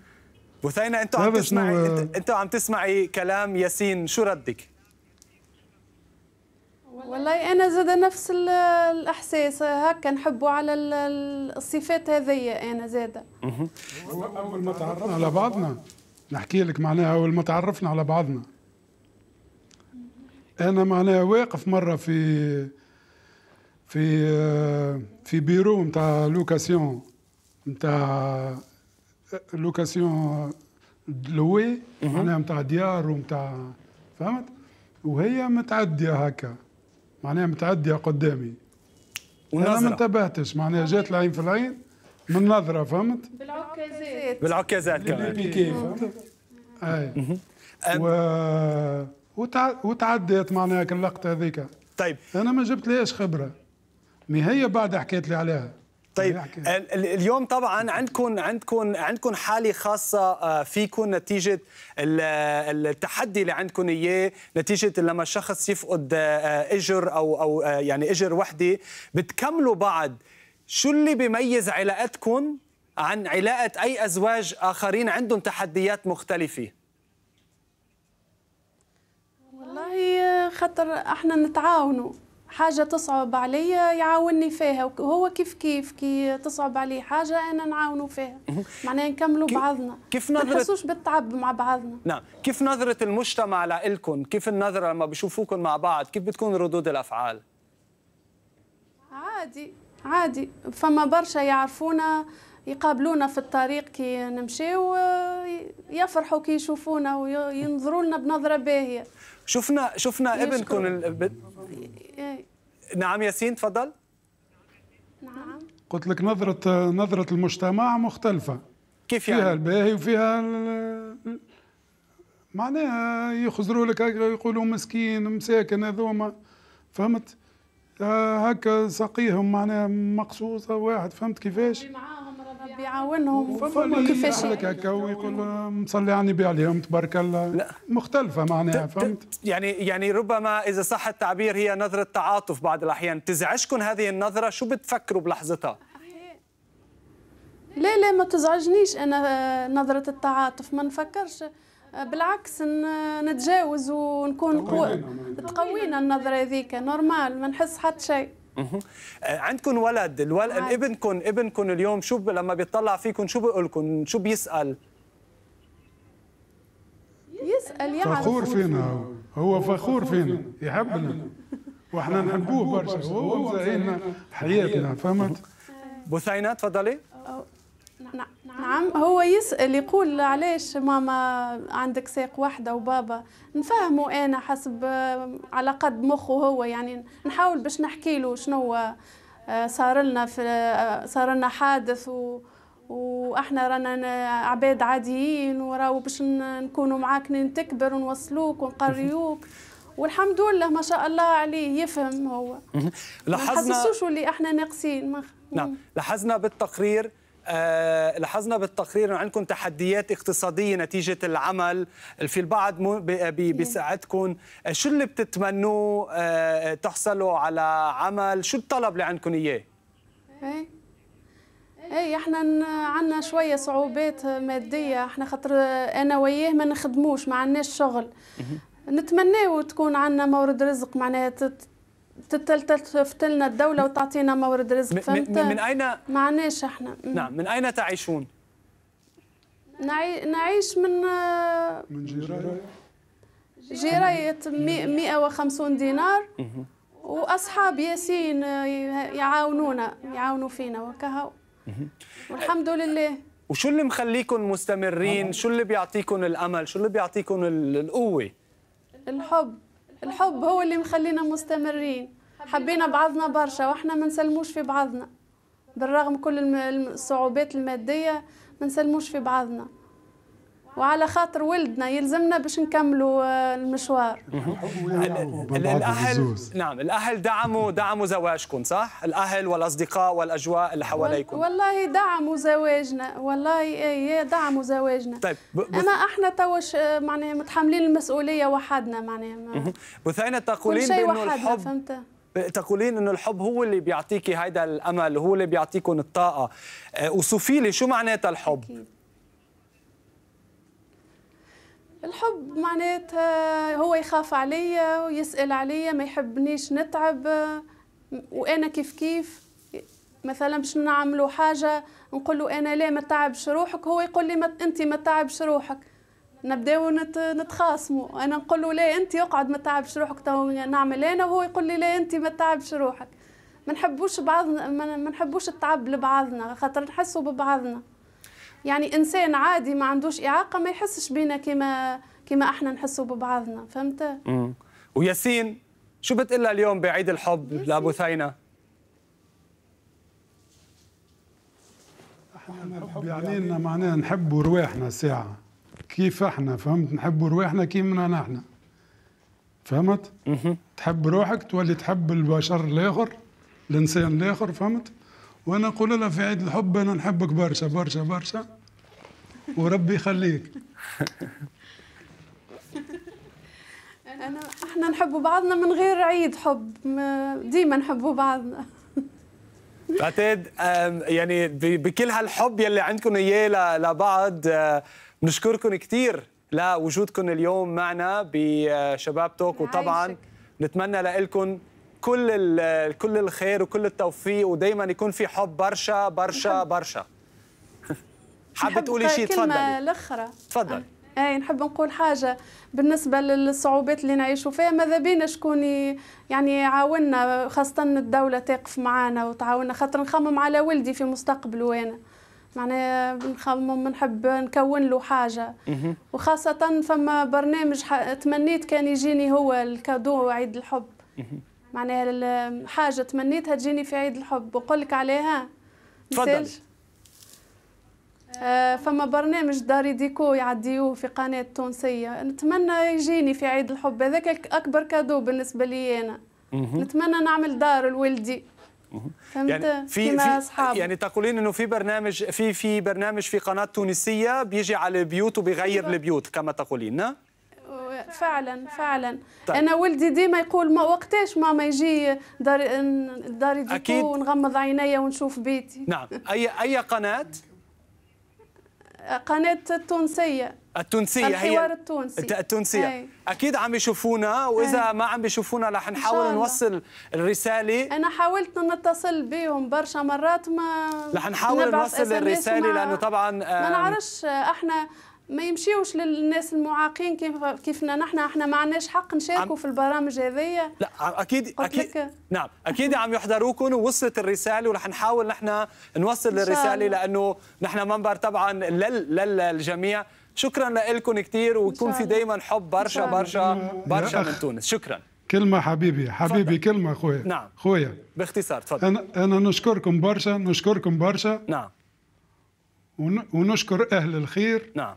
بثينة انت عم تسمعي انت عم تسمعي كلام ياسين شو ردك؟ والله انا زاد نفس الاحساس هكا نحبوا على الصفات هذيا انا زاد اول ما تعرفنا على بعضنا نحكي لك معناها اول ما تعرفنا على بعضنا انا معناها واقف مره في في في بيرو نتاع لوكاسيون نتاع لوكاسيون لوي معناها نتاع ديار ونتاع فهمت وهي متعديه هكا معناها متعديه قدامي ونظرة. انا ما انتبهتش معناها جات العين في العين من نظره فهمت بالعكازات بالعكازات كمان بيكي فهمت اي و... وتع... وتعديت معناها اللقطه هذيك طيب انا ما جبت ليش خبره ما هي بعد حكيت لي عليها طيب اليوم طبعا عندكم عندكم عندكم حاله خاصه آه، فيكم نتيجه التحدي اللي عندكم اياه نتيجه لما شخص يفقد آه، آه، اجر او او يعني اجر وحده بتكملوا بعض شو اللي بيميز علاقتكم عن علاقه اي ازواج اخرين عندهم تحديات مختلفه والله خاطر احنا نتعاونوا حاجه تصعب عليا يعاونني فيها وهو كيف كيف كي تصعب عليه حاجه انا نعاونه فيها معناها نكملوا بعضنا كيف نظره ما نحسوش بالتعب مع بعضنا نعم كيف نظره المجتمع لإلكم كيف النظره لما بيشوفوكم مع بعض كيف بتكون ردود الافعال عادي عادي فما برشا يعرفونا يقابلونا في الطريق كي نمشيو يفرحوا كي يشوفونا وينظروا لنا بنظره باهيه شفنا شفنا ابنكم نعم ياسين تفضل نعم قلت لك نظرة نظرة المجتمع مختلفة كيف يعني؟ فيها الباهي وفيها معناها يخزروا لك يقولوا مسكين مساكن هذوما فهمت آه، هكا ساقيهم معناها مقصوصة واحد فهمت كيفاش؟ بيعاونهم كيفاش لك هكا ويقول مصلي على النبي عليهم تبارك الله لا. مختلفه معناها فهمت يعني يعني ربما اذا صح التعبير هي نظره تعاطف بعض الاحيان تزعجكم هذه النظره شو بتفكروا بلحظتها لا لا ما تزعجنيش انا نظره التعاطف ما نفكرش بالعكس نتجاوز ونكون قوي تقوينا النظره هذيك نورمال ما نحس حتى شيء آه، عندكم ولد الولد ابنكم ابنكم اليوم شو ب... لما بيطلع فيكم شو بيقول لكم شو بيسال يسال يعرف فخور فينا هو هو فخور فينا يحبنا واحنا نحبوه برشا هو زعيمنا حياتنا فهمت بثينه تفضلي نعم. نعم. نعم. نعم هو يسأل يقول علاش ماما عندك ساق واحدة وبابا نفهمه أنا حسب على قد مخه هو يعني نحاول باش نحكي له شنو آه، صار لنا في آه، صار لنا حادث و واحنا رانا عباد عاديين وراو باش نكونوا معاك نتكبر تكبر ونوصلوك ونقريوك والحمد لله ما شاء الله عليه يفهم هو لاحظنا ما اللي احنا ناقصين نعم لاحظنا بالتقرير آه، لاحظنا بالتقرير انه عندكم تحديات اقتصاديه نتيجه العمل في البعض بيساعدكم إيه. آه، شو اللي بتتمنوه آه، تحصلوا على عمل شو الطلب اللي عندكم اياه ايه ايه احنا عندنا شويه صعوبات ماديه احنا خاطر انا وياه ما نخدموش ما عندناش شغل نتمنى تكون عندنا مورد رزق معناها تلتفت لنا الدوله وتعطينا مورد رزق فهمت من, من اين معناش احنا نعم من اين تعيشون نعيش من من جرايه جرايه 150 دينار واصحاب ياسين يعاونونا يعاونوا فينا وكهو والحمد لله وشو اللي مخليكم مستمرين شو اللي بيعطيكم الامل شو اللي بيعطيكم القوه الحب الحب هو اللي مخلينا مستمرين حبينا بعضنا برشا واحنا ما نسلموش في بعضنا بالرغم كل الصعوبات المادية ما نسلموش في بعضنا وعلى خاطر ولدنا يلزمنا باش نكملوا آه، المشوار الاهل نعم الاهل دعموا دعموا زواجكم صح الاهل والاصدقاء والاجواء اللي حواليكم والله دعموا زواجنا والله ايه, إيه، دعموا زواجنا طيب اما احنا توش معناها متحملين المسؤوليه وحدنا معناها بثينه تقولين بانه الحب فهمت؟ تقولين انه الحب هو اللي بيعطيكي هيدا الامل هو اللي بيعطيكم الطاقه آه، وصفي لي شو معناتها الحب أكيد. الحب معناتها هو يخاف عليا ويسأل عليا ما يحبنيش نتعب وأنا كيف كيف مثلا باش نعملوا حاجة نقول له أنا لا ما تعبش روحك هو يقول لي ما أنت ما تعبش روحك نبداو نتخاصموا انا نقول له لا انت اقعد ما تعبش روحك تو نعمل انا وهو يقول لي لا انت ما تعبش روحك ما نحبوش بعضنا ما نحبوش التعب لبعضنا خاطر نحسوا ببعضنا يعني انسان عادي ما عندوش اعاقه ما يحسش بينا كما كما احنا نحسوا ببعضنا فهمت امم وياسين شو لها اليوم بعيد الحب لابو احنا يعني لنا معناها نحبوا رواحنا ساعه كيف احنا فهمت نحبوا رواحنا كيفنا نحن فهمت؟ تحب روحك تولي تحب البشر الاخر الانسان الاخر فهمت؟ وانا اقول لها في عيد الحب انا نحبك برشا برشا برشا وربي يخليك انا احنا نحبوا بعضنا من غير عيد حب ديما نحبوا بعضنا بعتقد يعني بكل هالحب يلي عندكم اياه لبعض بنشكركم آه، كثير لوجودكم اليوم معنا بشباب توك وطبعا نتمنى لكم كل كل الخير وكل التوفيق ودايما يكون في حب برشا برشا برشا حابه تقولي شيء تفضلي الكلمه الاخرى تفضل آه، اي نحب نقول حاجه بالنسبه للصعوبات اللي نعيشوا فيها ماذا بينا شكون يعني يعاوننا خاصه الدوله تقف معانا وتعاوننا خاطر نخمم على ولدي في مستقبله انا معناها نخمم نحب نكون له حاجه وخاصه فما برنامج تمنيت كان يجيني هو الكادو عيد الحب معناها حاجه تمنيتها تجيني في عيد الحب وقول لك عليها تفضل آه فما برنامج داري ديكو يعديوه في قناة تونسية نتمنى يجيني في عيد الحب هذاك أكبر كادو بالنسبة لي أنا مه. نتمنى نعمل دار لولدي يعني في, في أصحاب. يعني تقولين انه في برنامج في في برنامج في قناه تونسيه بيجي على البيوت وبيغير أيوة. البيوت كما تقولين فعلا فعلا طيب. انا ولدي ديما يقول ما وقتاش ماما يجي داري دار أكيد. ونغمض عينيا ونشوف بيتي نعم اي اي قناه قناة التونسية التونسية الحوار هي التونسي التونسية أي. أكيد عم يشوفونا وإذا أي. ما عم يشوفونا رح نحاول نوصل الرسالة أنا حاولت نتصل بهم برشا مرات ما رح نحاول نوصل الرسالة لأنه طبعا ما نعرفش احنا ما يمشيوش للناس المعاقين كيف كيفنا نحن احنا ما عندناش حق نشاركوا في البرامج هذيا لا اكيد اكيد نعم اكيد عم يحضروكم ووصلت الرساله ورح نحاول نحن نوصل الرساله لانه نحن منبر طبعا للجميع شكرا لكم كثير ويكون في دائما حب برشا برشا برشا من تونس شكرا كلمة حبيبي حبيبي فضل. كلمة خويا نعم خويا باختصار تفضل أنا, أنا نشكركم برشا نشكركم برشا نعم ونشكر أهل الخير نعم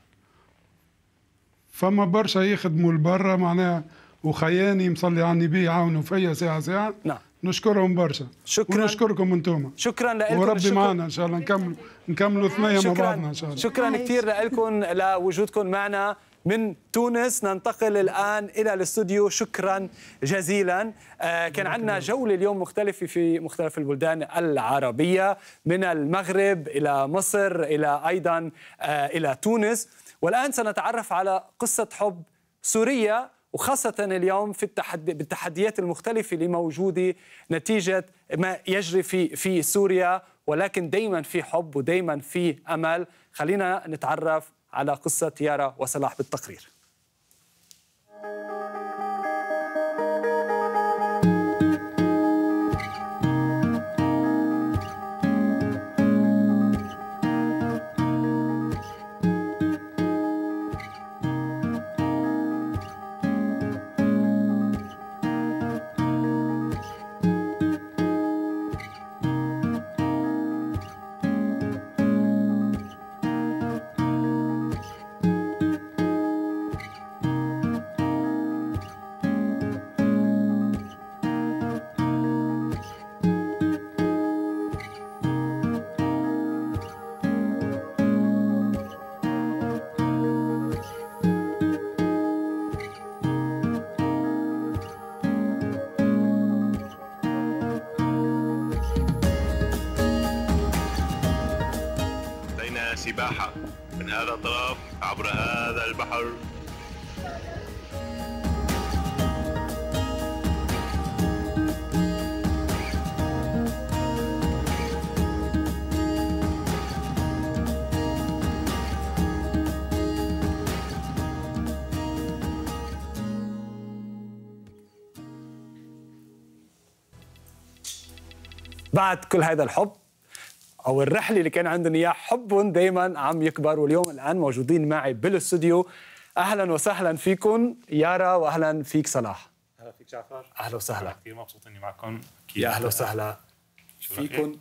فما برشا يخدموا لبرا معناها وخياني مصلي على النبي يعاونوا فيا ساعه ساعه نعم نشكرهم برشا شكرا ونشكركم انتم شكرا لكم وربي معنا ان شاء الله نكمل نكملوا ثنيه مع بعضنا ان شاء الله شكرا كثير لكم لوجودكم معنا من تونس ننتقل الآن إلى الاستوديو شكرا جزيلا آه، كان عندنا جولة اليوم مختلفة في مختلف البلدان العربية من المغرب إلى مصر إلى أيضا آه، إلى تونس والآن سنتعرف على قصة حب سورية وخاصة اليوم في التحدي بالتحديات المختلفة اللي موجودة نتيجة ما يجري في في سوريا ولكن دائما في حب ودائما في أمل خلينا نتعرف على قصة يارا وصلاح بالتقرير بعد كل هذا الحب او الرحله اللي كان عندهم اياه حبهم دائما عم يكبر واليوم الان موجودين معي بالاستوديو اهلا وسهلا فيكم يارا واهلا فيك صلاح اهلا فيك جعفر اهلا وسهلا كثير مبسوط اني معكم يا اهلا وسهلا فيكم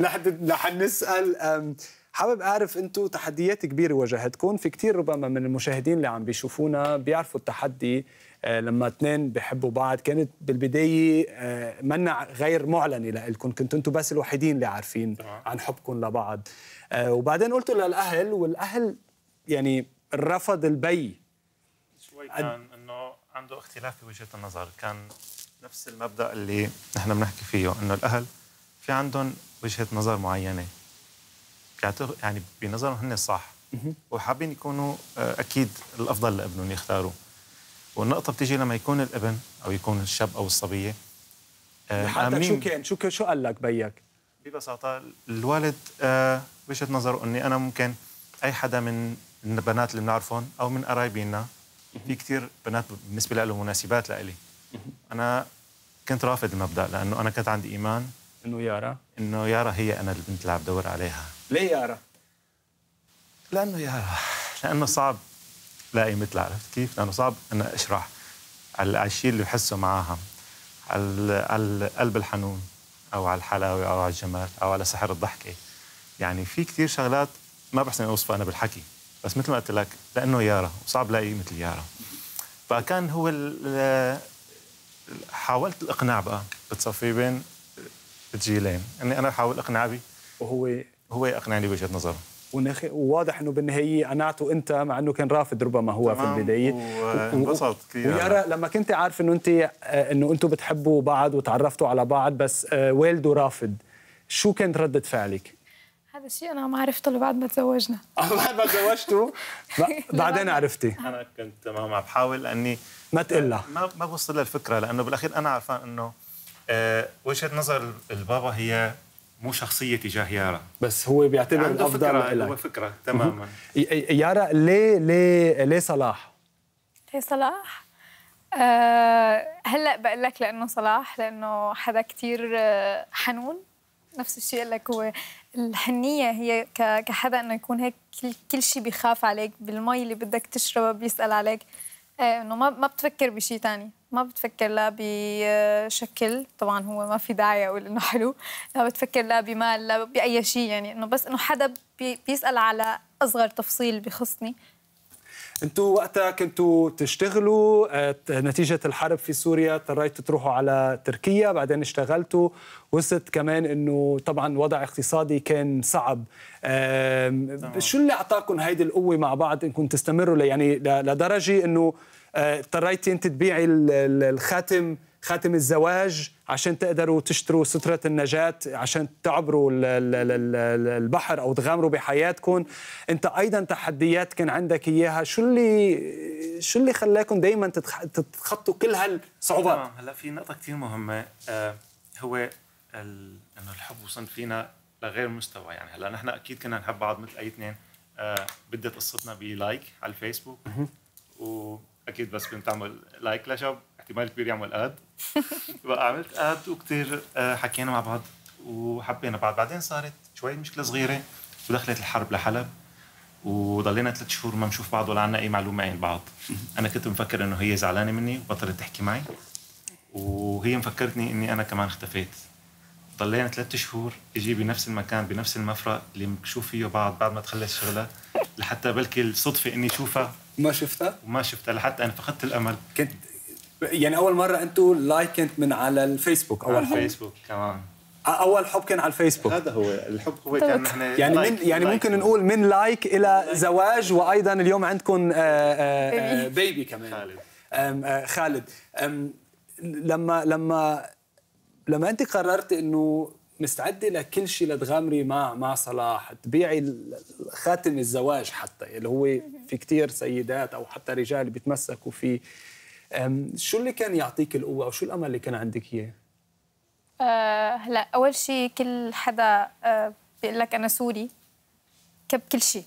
رح رح نسال حابب اعرف انتم تحديات كبيره واجهتكم في كثير ربما من المشاهدين اللي عم بيشوفونا بيعرفوا التحدي أه، لما اثنين بحبوا بعض كانت بالبدايه أه، منع غير معلنه لكم كنتوا انتم بس الوحيدين اللي عارفين عن حبكم لبعض أه، وبعدين قلتوا للاهل والاهل يعني رفض البي شوي كان انه عنده اختلاف في وجهه النظر كان نفس المبدا اللي نحن بنحكي فيه انه الاهل في عندهم وجهه نظر معينه يعني بنظرهم هن صح وحابين يكونوا آه، اكيد الافضل لابنهم يختاروا والنقطه بتيجي لما يكون الابن او يكون الشاب او الصبيه آه، حتى شو كان شو شو قال لك بيك ببساطه الوالد آه، وجهه نظره اني انا ممكن اي حدا من من البنات اللي بنعرفهم او من قرايبينا في كثير بنات بالنسبه لهم مناسبات لإلي انا كنت رافض المبدا لانه انا كنت عندي ايمان انه يارا انه يارا هي انا البنت اللي عم بدور عليها ليه يارا؟ لانه يارا لانه صعب لاقي مثلها عرفت كيف؟ لانه صعب انا اشرح على الشيء اللي بحسه معاها على القلب الحنون او على الحلاوه او على الجمال او على سحر الضحكه يعني في كثير شغلات ما بحسن اوصفها انا بالحكي بس مثل ما قلت لك لانه يارا وصعب لاقي مثل يارا فكان هو حاولت الاقناع بقى بتصفي بين الجيلين اني يعني انا احاول اقنع بي وهو هو اقنعني بوجهه نظره ونخ... وواضح انه بالنهايه قنعته انت مع انه كان رافض ربما هو في البدايه وانبسط كثير ويارا لما كنت عارف انه انت آه، انه انتم بتحبوا بعض وتعرفتوا على بعض بس آه، والده رافض شو كانت رده فعلك؟ هذا الشيء انا ما عرفته الا بعد ما تزوجنا آه، بعد ما تزوجتوا بعدين عرفتي انا كنت ما عم بحاول اني ما تقلها ما ما بوصل للفكره لانه بالاخير انا عرفان انه آه، وجهه نظر البابا هي مو شخصيه تجاه يارا بس هو بيعتبر عنده الافضل فكره هو فكره تماما يارا ليه ليه ليه صلاح؟ ليه صلاح؟ أه هلا بقول لك لانه صلاح لانه حدا كثير آه، حنون نفس الشيء لك هو الحنيه هي كحدا انه يكون هيك كل شيء بيخاف عليك بالمي اللي بدك تشربها بيسال عليك آه، انه ما ما بتفكر بشيء ثاني ما بتفكر لا بشكل طبعا هو ما في داعي اقول انه حلو لا بتفكر لا بمال لا باي شيء يعني انه بس انه حدا بيسال على اصغر تفصيل بخصني انتم وقتها كنتوا تشتغلوا آه، نتيجه الحرب في سوريا اضطريتوا تروحوا على تركيا بعدين اشتغلتوا وصلت كمان انه طبعا وضع اقتصادي كان صعب نعم. شو اللي اعطاكم هيدي القوه مع بعض انكم تستمروا يعني لدرجه انه آه، اضطريتي انت تبيعي الخاتم خاتم الزواج عشان تقدروا تشتروا سترة النجاة عشان تعبروا البحر أو تغامروا بحياتكم أنت أيضا تحديات كان عندك إياها شو اللي شو اللي خلاكم دايما تتخطوا كل هالصعوبات تمام هلا في نقطة كثير مهمة آه، هو انه الحب وصل فينا لغير مستوى يعني هلا نحن اكيد كنا نحب بعض مثل اي اثنين آه، بدت قصتنا بلايك على الفيسبوك واكيد بس كنت تعمل لايك لشاب احتمال كبير يعمل اد بقى عملت اد وكثير آه، حكينا مع بعض وحبينا بعض بعدين صارت شوي مشكله صغيره ودخلت الحرب لحلب وضلينا ثلاث شهور ما بنشوف بعض ولا عنا اي معلومه عن بعض انا كنت مفكر انه هي زعلانه مني وبطلت تحكي معي وهي مفكرتني اني انا كمان اختفيت ضلينا ثلاث شهور اجي بنفس المكان بنفس المفرق اللي بنشوف فيه بعض بعد ما تخلص شغلها لحتى بلكي الصدفه اني اشوفها ما شفتها؟ ما شفتها لحتى انا فقدت الامل كنت يعني اول مره انتم لايكنت من على الفيسبوك اول على الفيسبوك كمان اول حب كان على الفيسبوك هذا هو الحب هو كان نحن يعني من يعني ممكن نقول من لايك الى زواج وايضا اليوم عندكم بيبي آه، آه، آه، إيه. كمان خالد خالد لما لما لما انت قررت انه مستعده لكل شيء لتغامري مع مع صلاح تبيعي خاتم الزواج حتى اللي هو في كثير سيدات او حتى رجال بيتمسكوا فيه شو اللي كان يعطيك القوه او شو الامل اللي كان عندك اياه أه هلا اول شيء كل حدا أه بيقول لك انا سوري كب كل شيء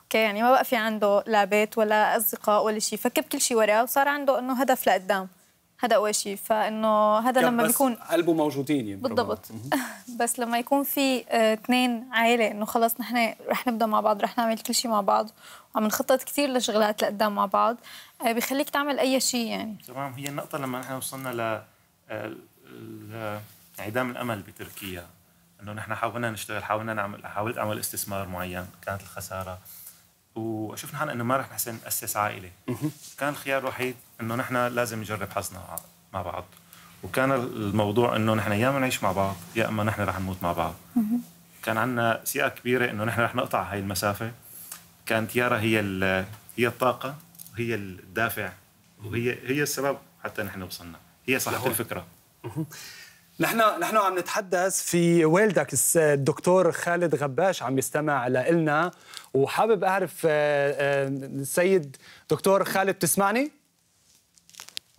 اوكي يعني ما بقى في عنده لا بيت ولا اصدقاء ولا شيء فكب كل شيء وراه وصار عنده انه هدف لقدام هذا اول شيء فانه هذا لما بس بيكون قلبه موجودين يمكن يعني بالضبط بس لما يكون في آه، اثنين عائله انه خلص نحن رح نبدا مع بعض رح نعمل كل شيء مع بعض وعم نخطط كثير لشغلات لقدام مع بعض آه، بخليك تعمل اي شيء يعني تمام هي النقطه لما نحن وصلنا ل انعدام آه، الامل بتركيا انه نحن حاولنا نشتغل حاولنا نعمل حاولت اعمل استثمار معين كانت الخساره وشفنا حالنا انه ما رح نحسن ناسس عائله كان الخيار الوحيد انه نحن لازم نجرب حظنا مع بعض وكان الموضوع انه نحن يا نعيش مع بعض يا اما نحن رح نموت مع بعض كان عندنا ثقه كبيره انه نحن رح نقطع هاي المسافه كانت يارا هي هي الطاقه وهي الدافع وهي هي السبب حتى نحن وصلنا هي صاحبه الفكره نحن نحن عم نتحدث في والدك الدكتور خالد غباش عم يستمع لنا وحابب اعرف السيد آه، آه، دكتور خالد تسمعني؟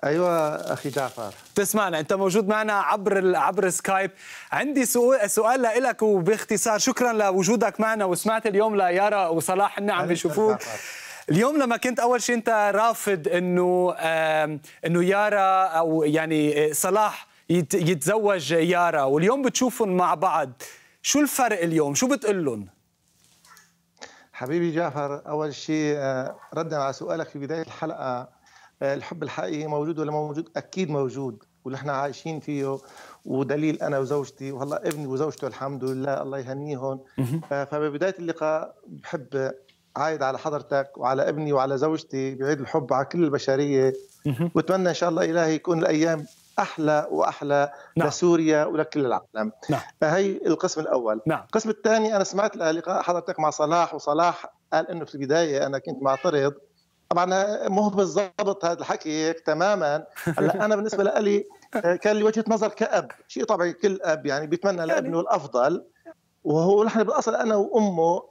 ايوه اخي جعفر تسمعنا انت موجود معنا عبر عبر سكايب عندي سؤال سؤال لك وباختصار شكرا لوجودك معنا وسمعت اليوم ليارا وصلاح هن عم يشوفوك اليوم لما كنت اول شيء انت رافض انه انه يارا او يعني آه، صلاح يتزوج يارا واليوم بتشوفهم مع بعض شو الفرق اليوم شو بتقول لهم حبيبي جعفر اول شيء آه، ردا على سؤالك في بدايه الحلقه آه، الحب الحقيقي موجود ولا موجود اكيد موجود ونحن عايشين فيه ودليل انا وزوجتي وهلا ابني وزوجته الحمد لله الله يهنيهم آه، فببدايه اللقاء بحب عايد على حضرتك وعلى ابني وعلى زوجتي بعيد الحب على كل البشريه واتمنى ان شاء الله الهي يكون الايام احلى واحلى نعم. لسوريا ولكل العالم نعم. هي القسم الاول نعم. القسم الثاني انا سمعت لقاء حضرتك مع صلاح وصلاح قال انه في البدايه انا كنت معترض طبعا مو بالضبط هذا الحكي هيك تماما هلا انا بالنسبه لي آه، كان لي وجهه نظر كاب شيء طبيعي كل اب يعني بيتمنى يعني لابنه الافضل وهو نحن بالاصل انا وامه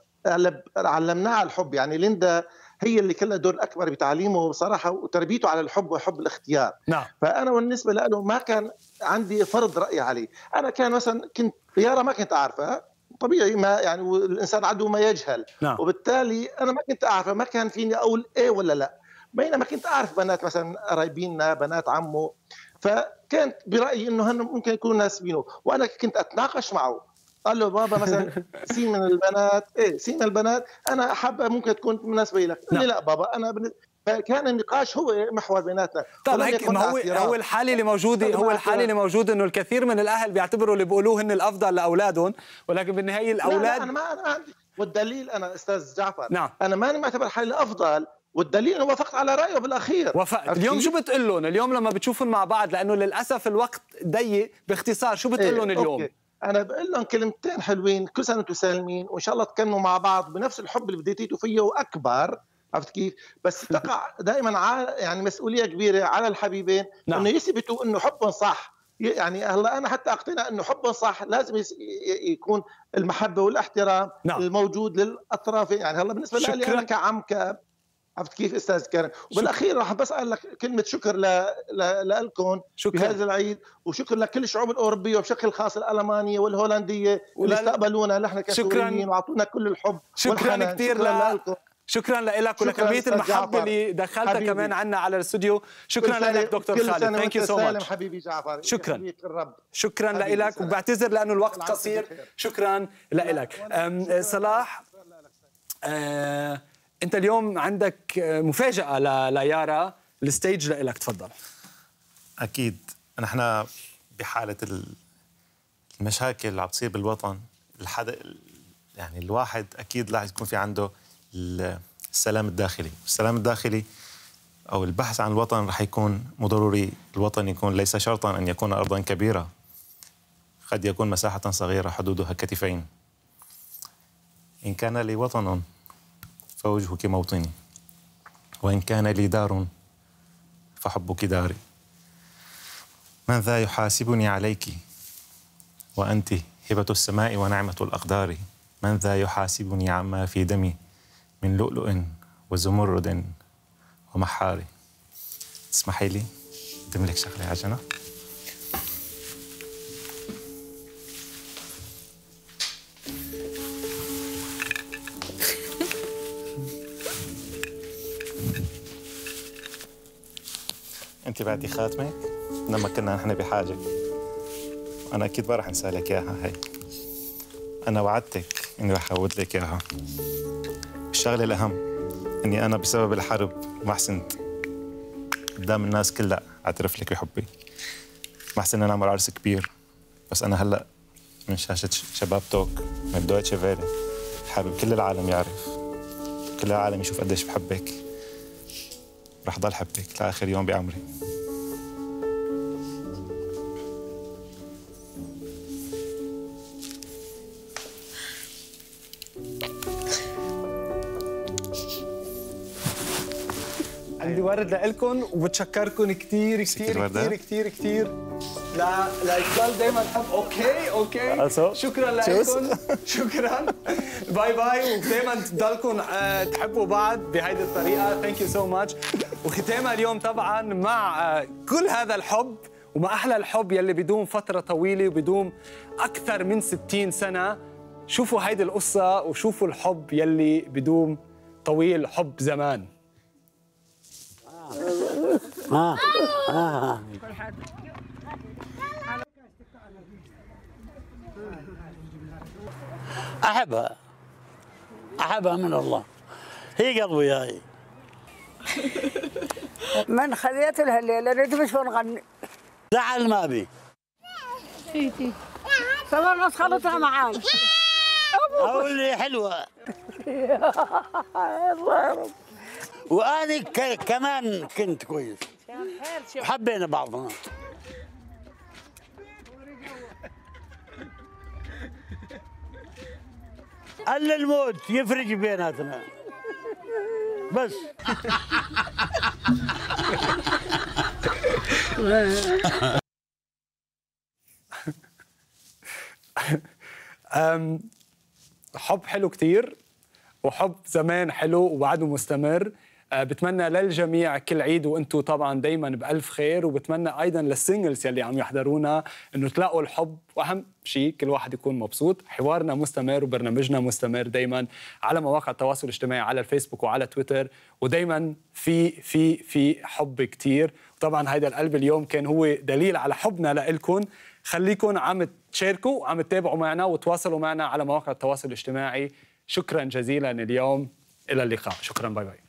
علمناه على الحب يعني ليندا هي اللي كلها دور اكبر بتعليمه بصراحه وتربيته على الحب وحب الاختيار نعم. فانا بالنسبه له ما كان عندي فرض راي عليه انا كان مثلا كنت طياره ما كنت اعرفها طبيعي ما يعني الانسان عدو ما يجهل نعم. وبالتالي انا ما كنت اعرفها ما كان فيني اقول ايه ولا لا بينما كنت اعرف بنات مثلا قرايبيننا بنات عمه فكانت برايي انه هن ممكن يكونوا ناسبينه وانا كنت اتناقش معه قال له بابا مثلا سي من البنات ايه سي من البنات انا حابه ممكن تكون مناسبه لك قال لي نعم. لا بابا انا بن... فكان النقاش هو محور بيناتنا طيب هيك ما هو هو الحاله اللي موجوده هو الحاله اللي موجوده انه الكثير من الاهل بيعتبروا اللي بيقولوه هن الافضل لاولادهم ولكن بالنهايه الاولاد لا لا انا ما انا عندي والدليل انا استاذ جعفر نعم. انا ماني معتبر حالي الافضل والدليل انه وافقت على رايه بالاخير وافقت اليوم شو بتقول لهم اليوم لما بتشوفهم مع بعض لانه للاسف الوقت ضيق باختصار شو بتقول إيه، لهم اليوم أوكي. انا بقول لهم كلمتين حلوين كل سنه وانتم سالمين وان شاء الله تكملوا مع بعض بنفس الحب اللي بديتوا فيه واكبر عرفت كيف؟ بس تقع دائما على يعني مسؤوليه كبيره على الحبيبين نعم. انه يثبتوا انه حبهم صح يعني هلا انا حتى اقتنع انه حبهم صح لازم يكون المحبه والاحترام نعم. الموجود للاطراف يعني هلا بالنسبه لي انا كعم كاب عرفت كيف استاذ كرم وبالاخير راح بس اقول لك كلمه شكر ل... ل... لكم بهذا العيد وشكر لكل الشعوب الاوروبيه وبشكل خاص الالمانيه والهولنديه اللي استقبلونا نحن كسوريين واعطونا كل الحب شكرا كثير لكم شكرا لك ولكمية المحبة اللي دخلتها حبيبي. كمان عنا على الاستوديو شكرا لك دكتور خالد ثانك يو سو ماتش حبيبي جعفر شكرا شكرا لك وبعتذر لأنه الوقت قصير شكرا لك صلاح آه، انت اليوم عندك مفاجاه ليارا الستيج لك تفضل اكيد نحن بحاله المشاكل اللي عم تصير بالوطن الحد يعني الواحد اكيد لازم يكون في عنده السلام الداخلي السلام الداخلي او البحث عن الوطن رح يكون مو ضروري الوطن يكون ليس شرطا ان يكون ارضا كبيره قد يكون مساحه صغيره حدودها كتفين ان كان لي وطن فوجهك موطني وإن كان لي دار فحبك داري من ذا يحاسبني عليك وأنت هبة السماء ونعمة الأقدار من ذا يحاسبني عما في دمي من لؤلؤ وزمرد ومحاري تسمحي لي أقدم لك شغلة يا انت بعدي خاتمك لما كنا نحن بحاجه انا اكيد ما راح انسى لك اياها هي انا وعدتك اني راح اعود لك اياها الشغله الاهم اني انا بسبب الحرب ما حسنت قدام الناس كلها اعترف لك بحبي ما حسن انا عمر عرس كبير بس انا هلا من شاشه شباب توك من دويتشه فيري حابب كل العالم يعرف كل العالم يشوف قديش بحبك رح ضل حبك لاخر يوم بعمري عندي ورد لكم وبتشكركم كثير كثير كثير كثير كثير لا لا اقبال دايما حب اوكي اوكي شكرا لكم شكرا باي باي ودايما تضلكم تحبوا بعض بهيدي الطريقه ثانك يو سو ماتش وختامها اليوم طبعا مع آه، كل هذا الحب وما احلى الحب يلي بدوم فتره طويله وبدوم اكثر من 60 سنه شوفوا هيدي القصه وشوفوا الحب يلي بدوم طويل حب زمان آه. آه. آه. احبها احبها من الله هي قلبي هاي من خذيت لها الليله ندبش ونغني زعل ما بي ايتي طبعا مسخرتها معاي أولي حلوة وأنا كمان كنت كويس حبينا بعضنا الا الموت يفرق بيناتنا بس حب حلو كتير وحب زمان حلو وبعده مستمر بتمنى للجميع كل عيد وانتم طبعا دايما بالف خير وبتمنى ايضا للسنجلز يلي عم يحضرونا انه تلاقوا الحب واهم شيء كل واحد يكون مبسوط حوارنا مستمر وبرنامجنا مستمر دايما على مواقع التواصل الاجتماعي على الفيسبوك وعلى تويتر ودايما في في في حب كتير طبعا هيدا القلب اليوم كان هو دليل على حبنا لكم خليكم عم تشاركوا وعم تتابعوا معنا وتواصلوا معنا على مواقع التواصل الاجتماعي شكرا جزيلا اليوم الى اللقاء شكرا باي باي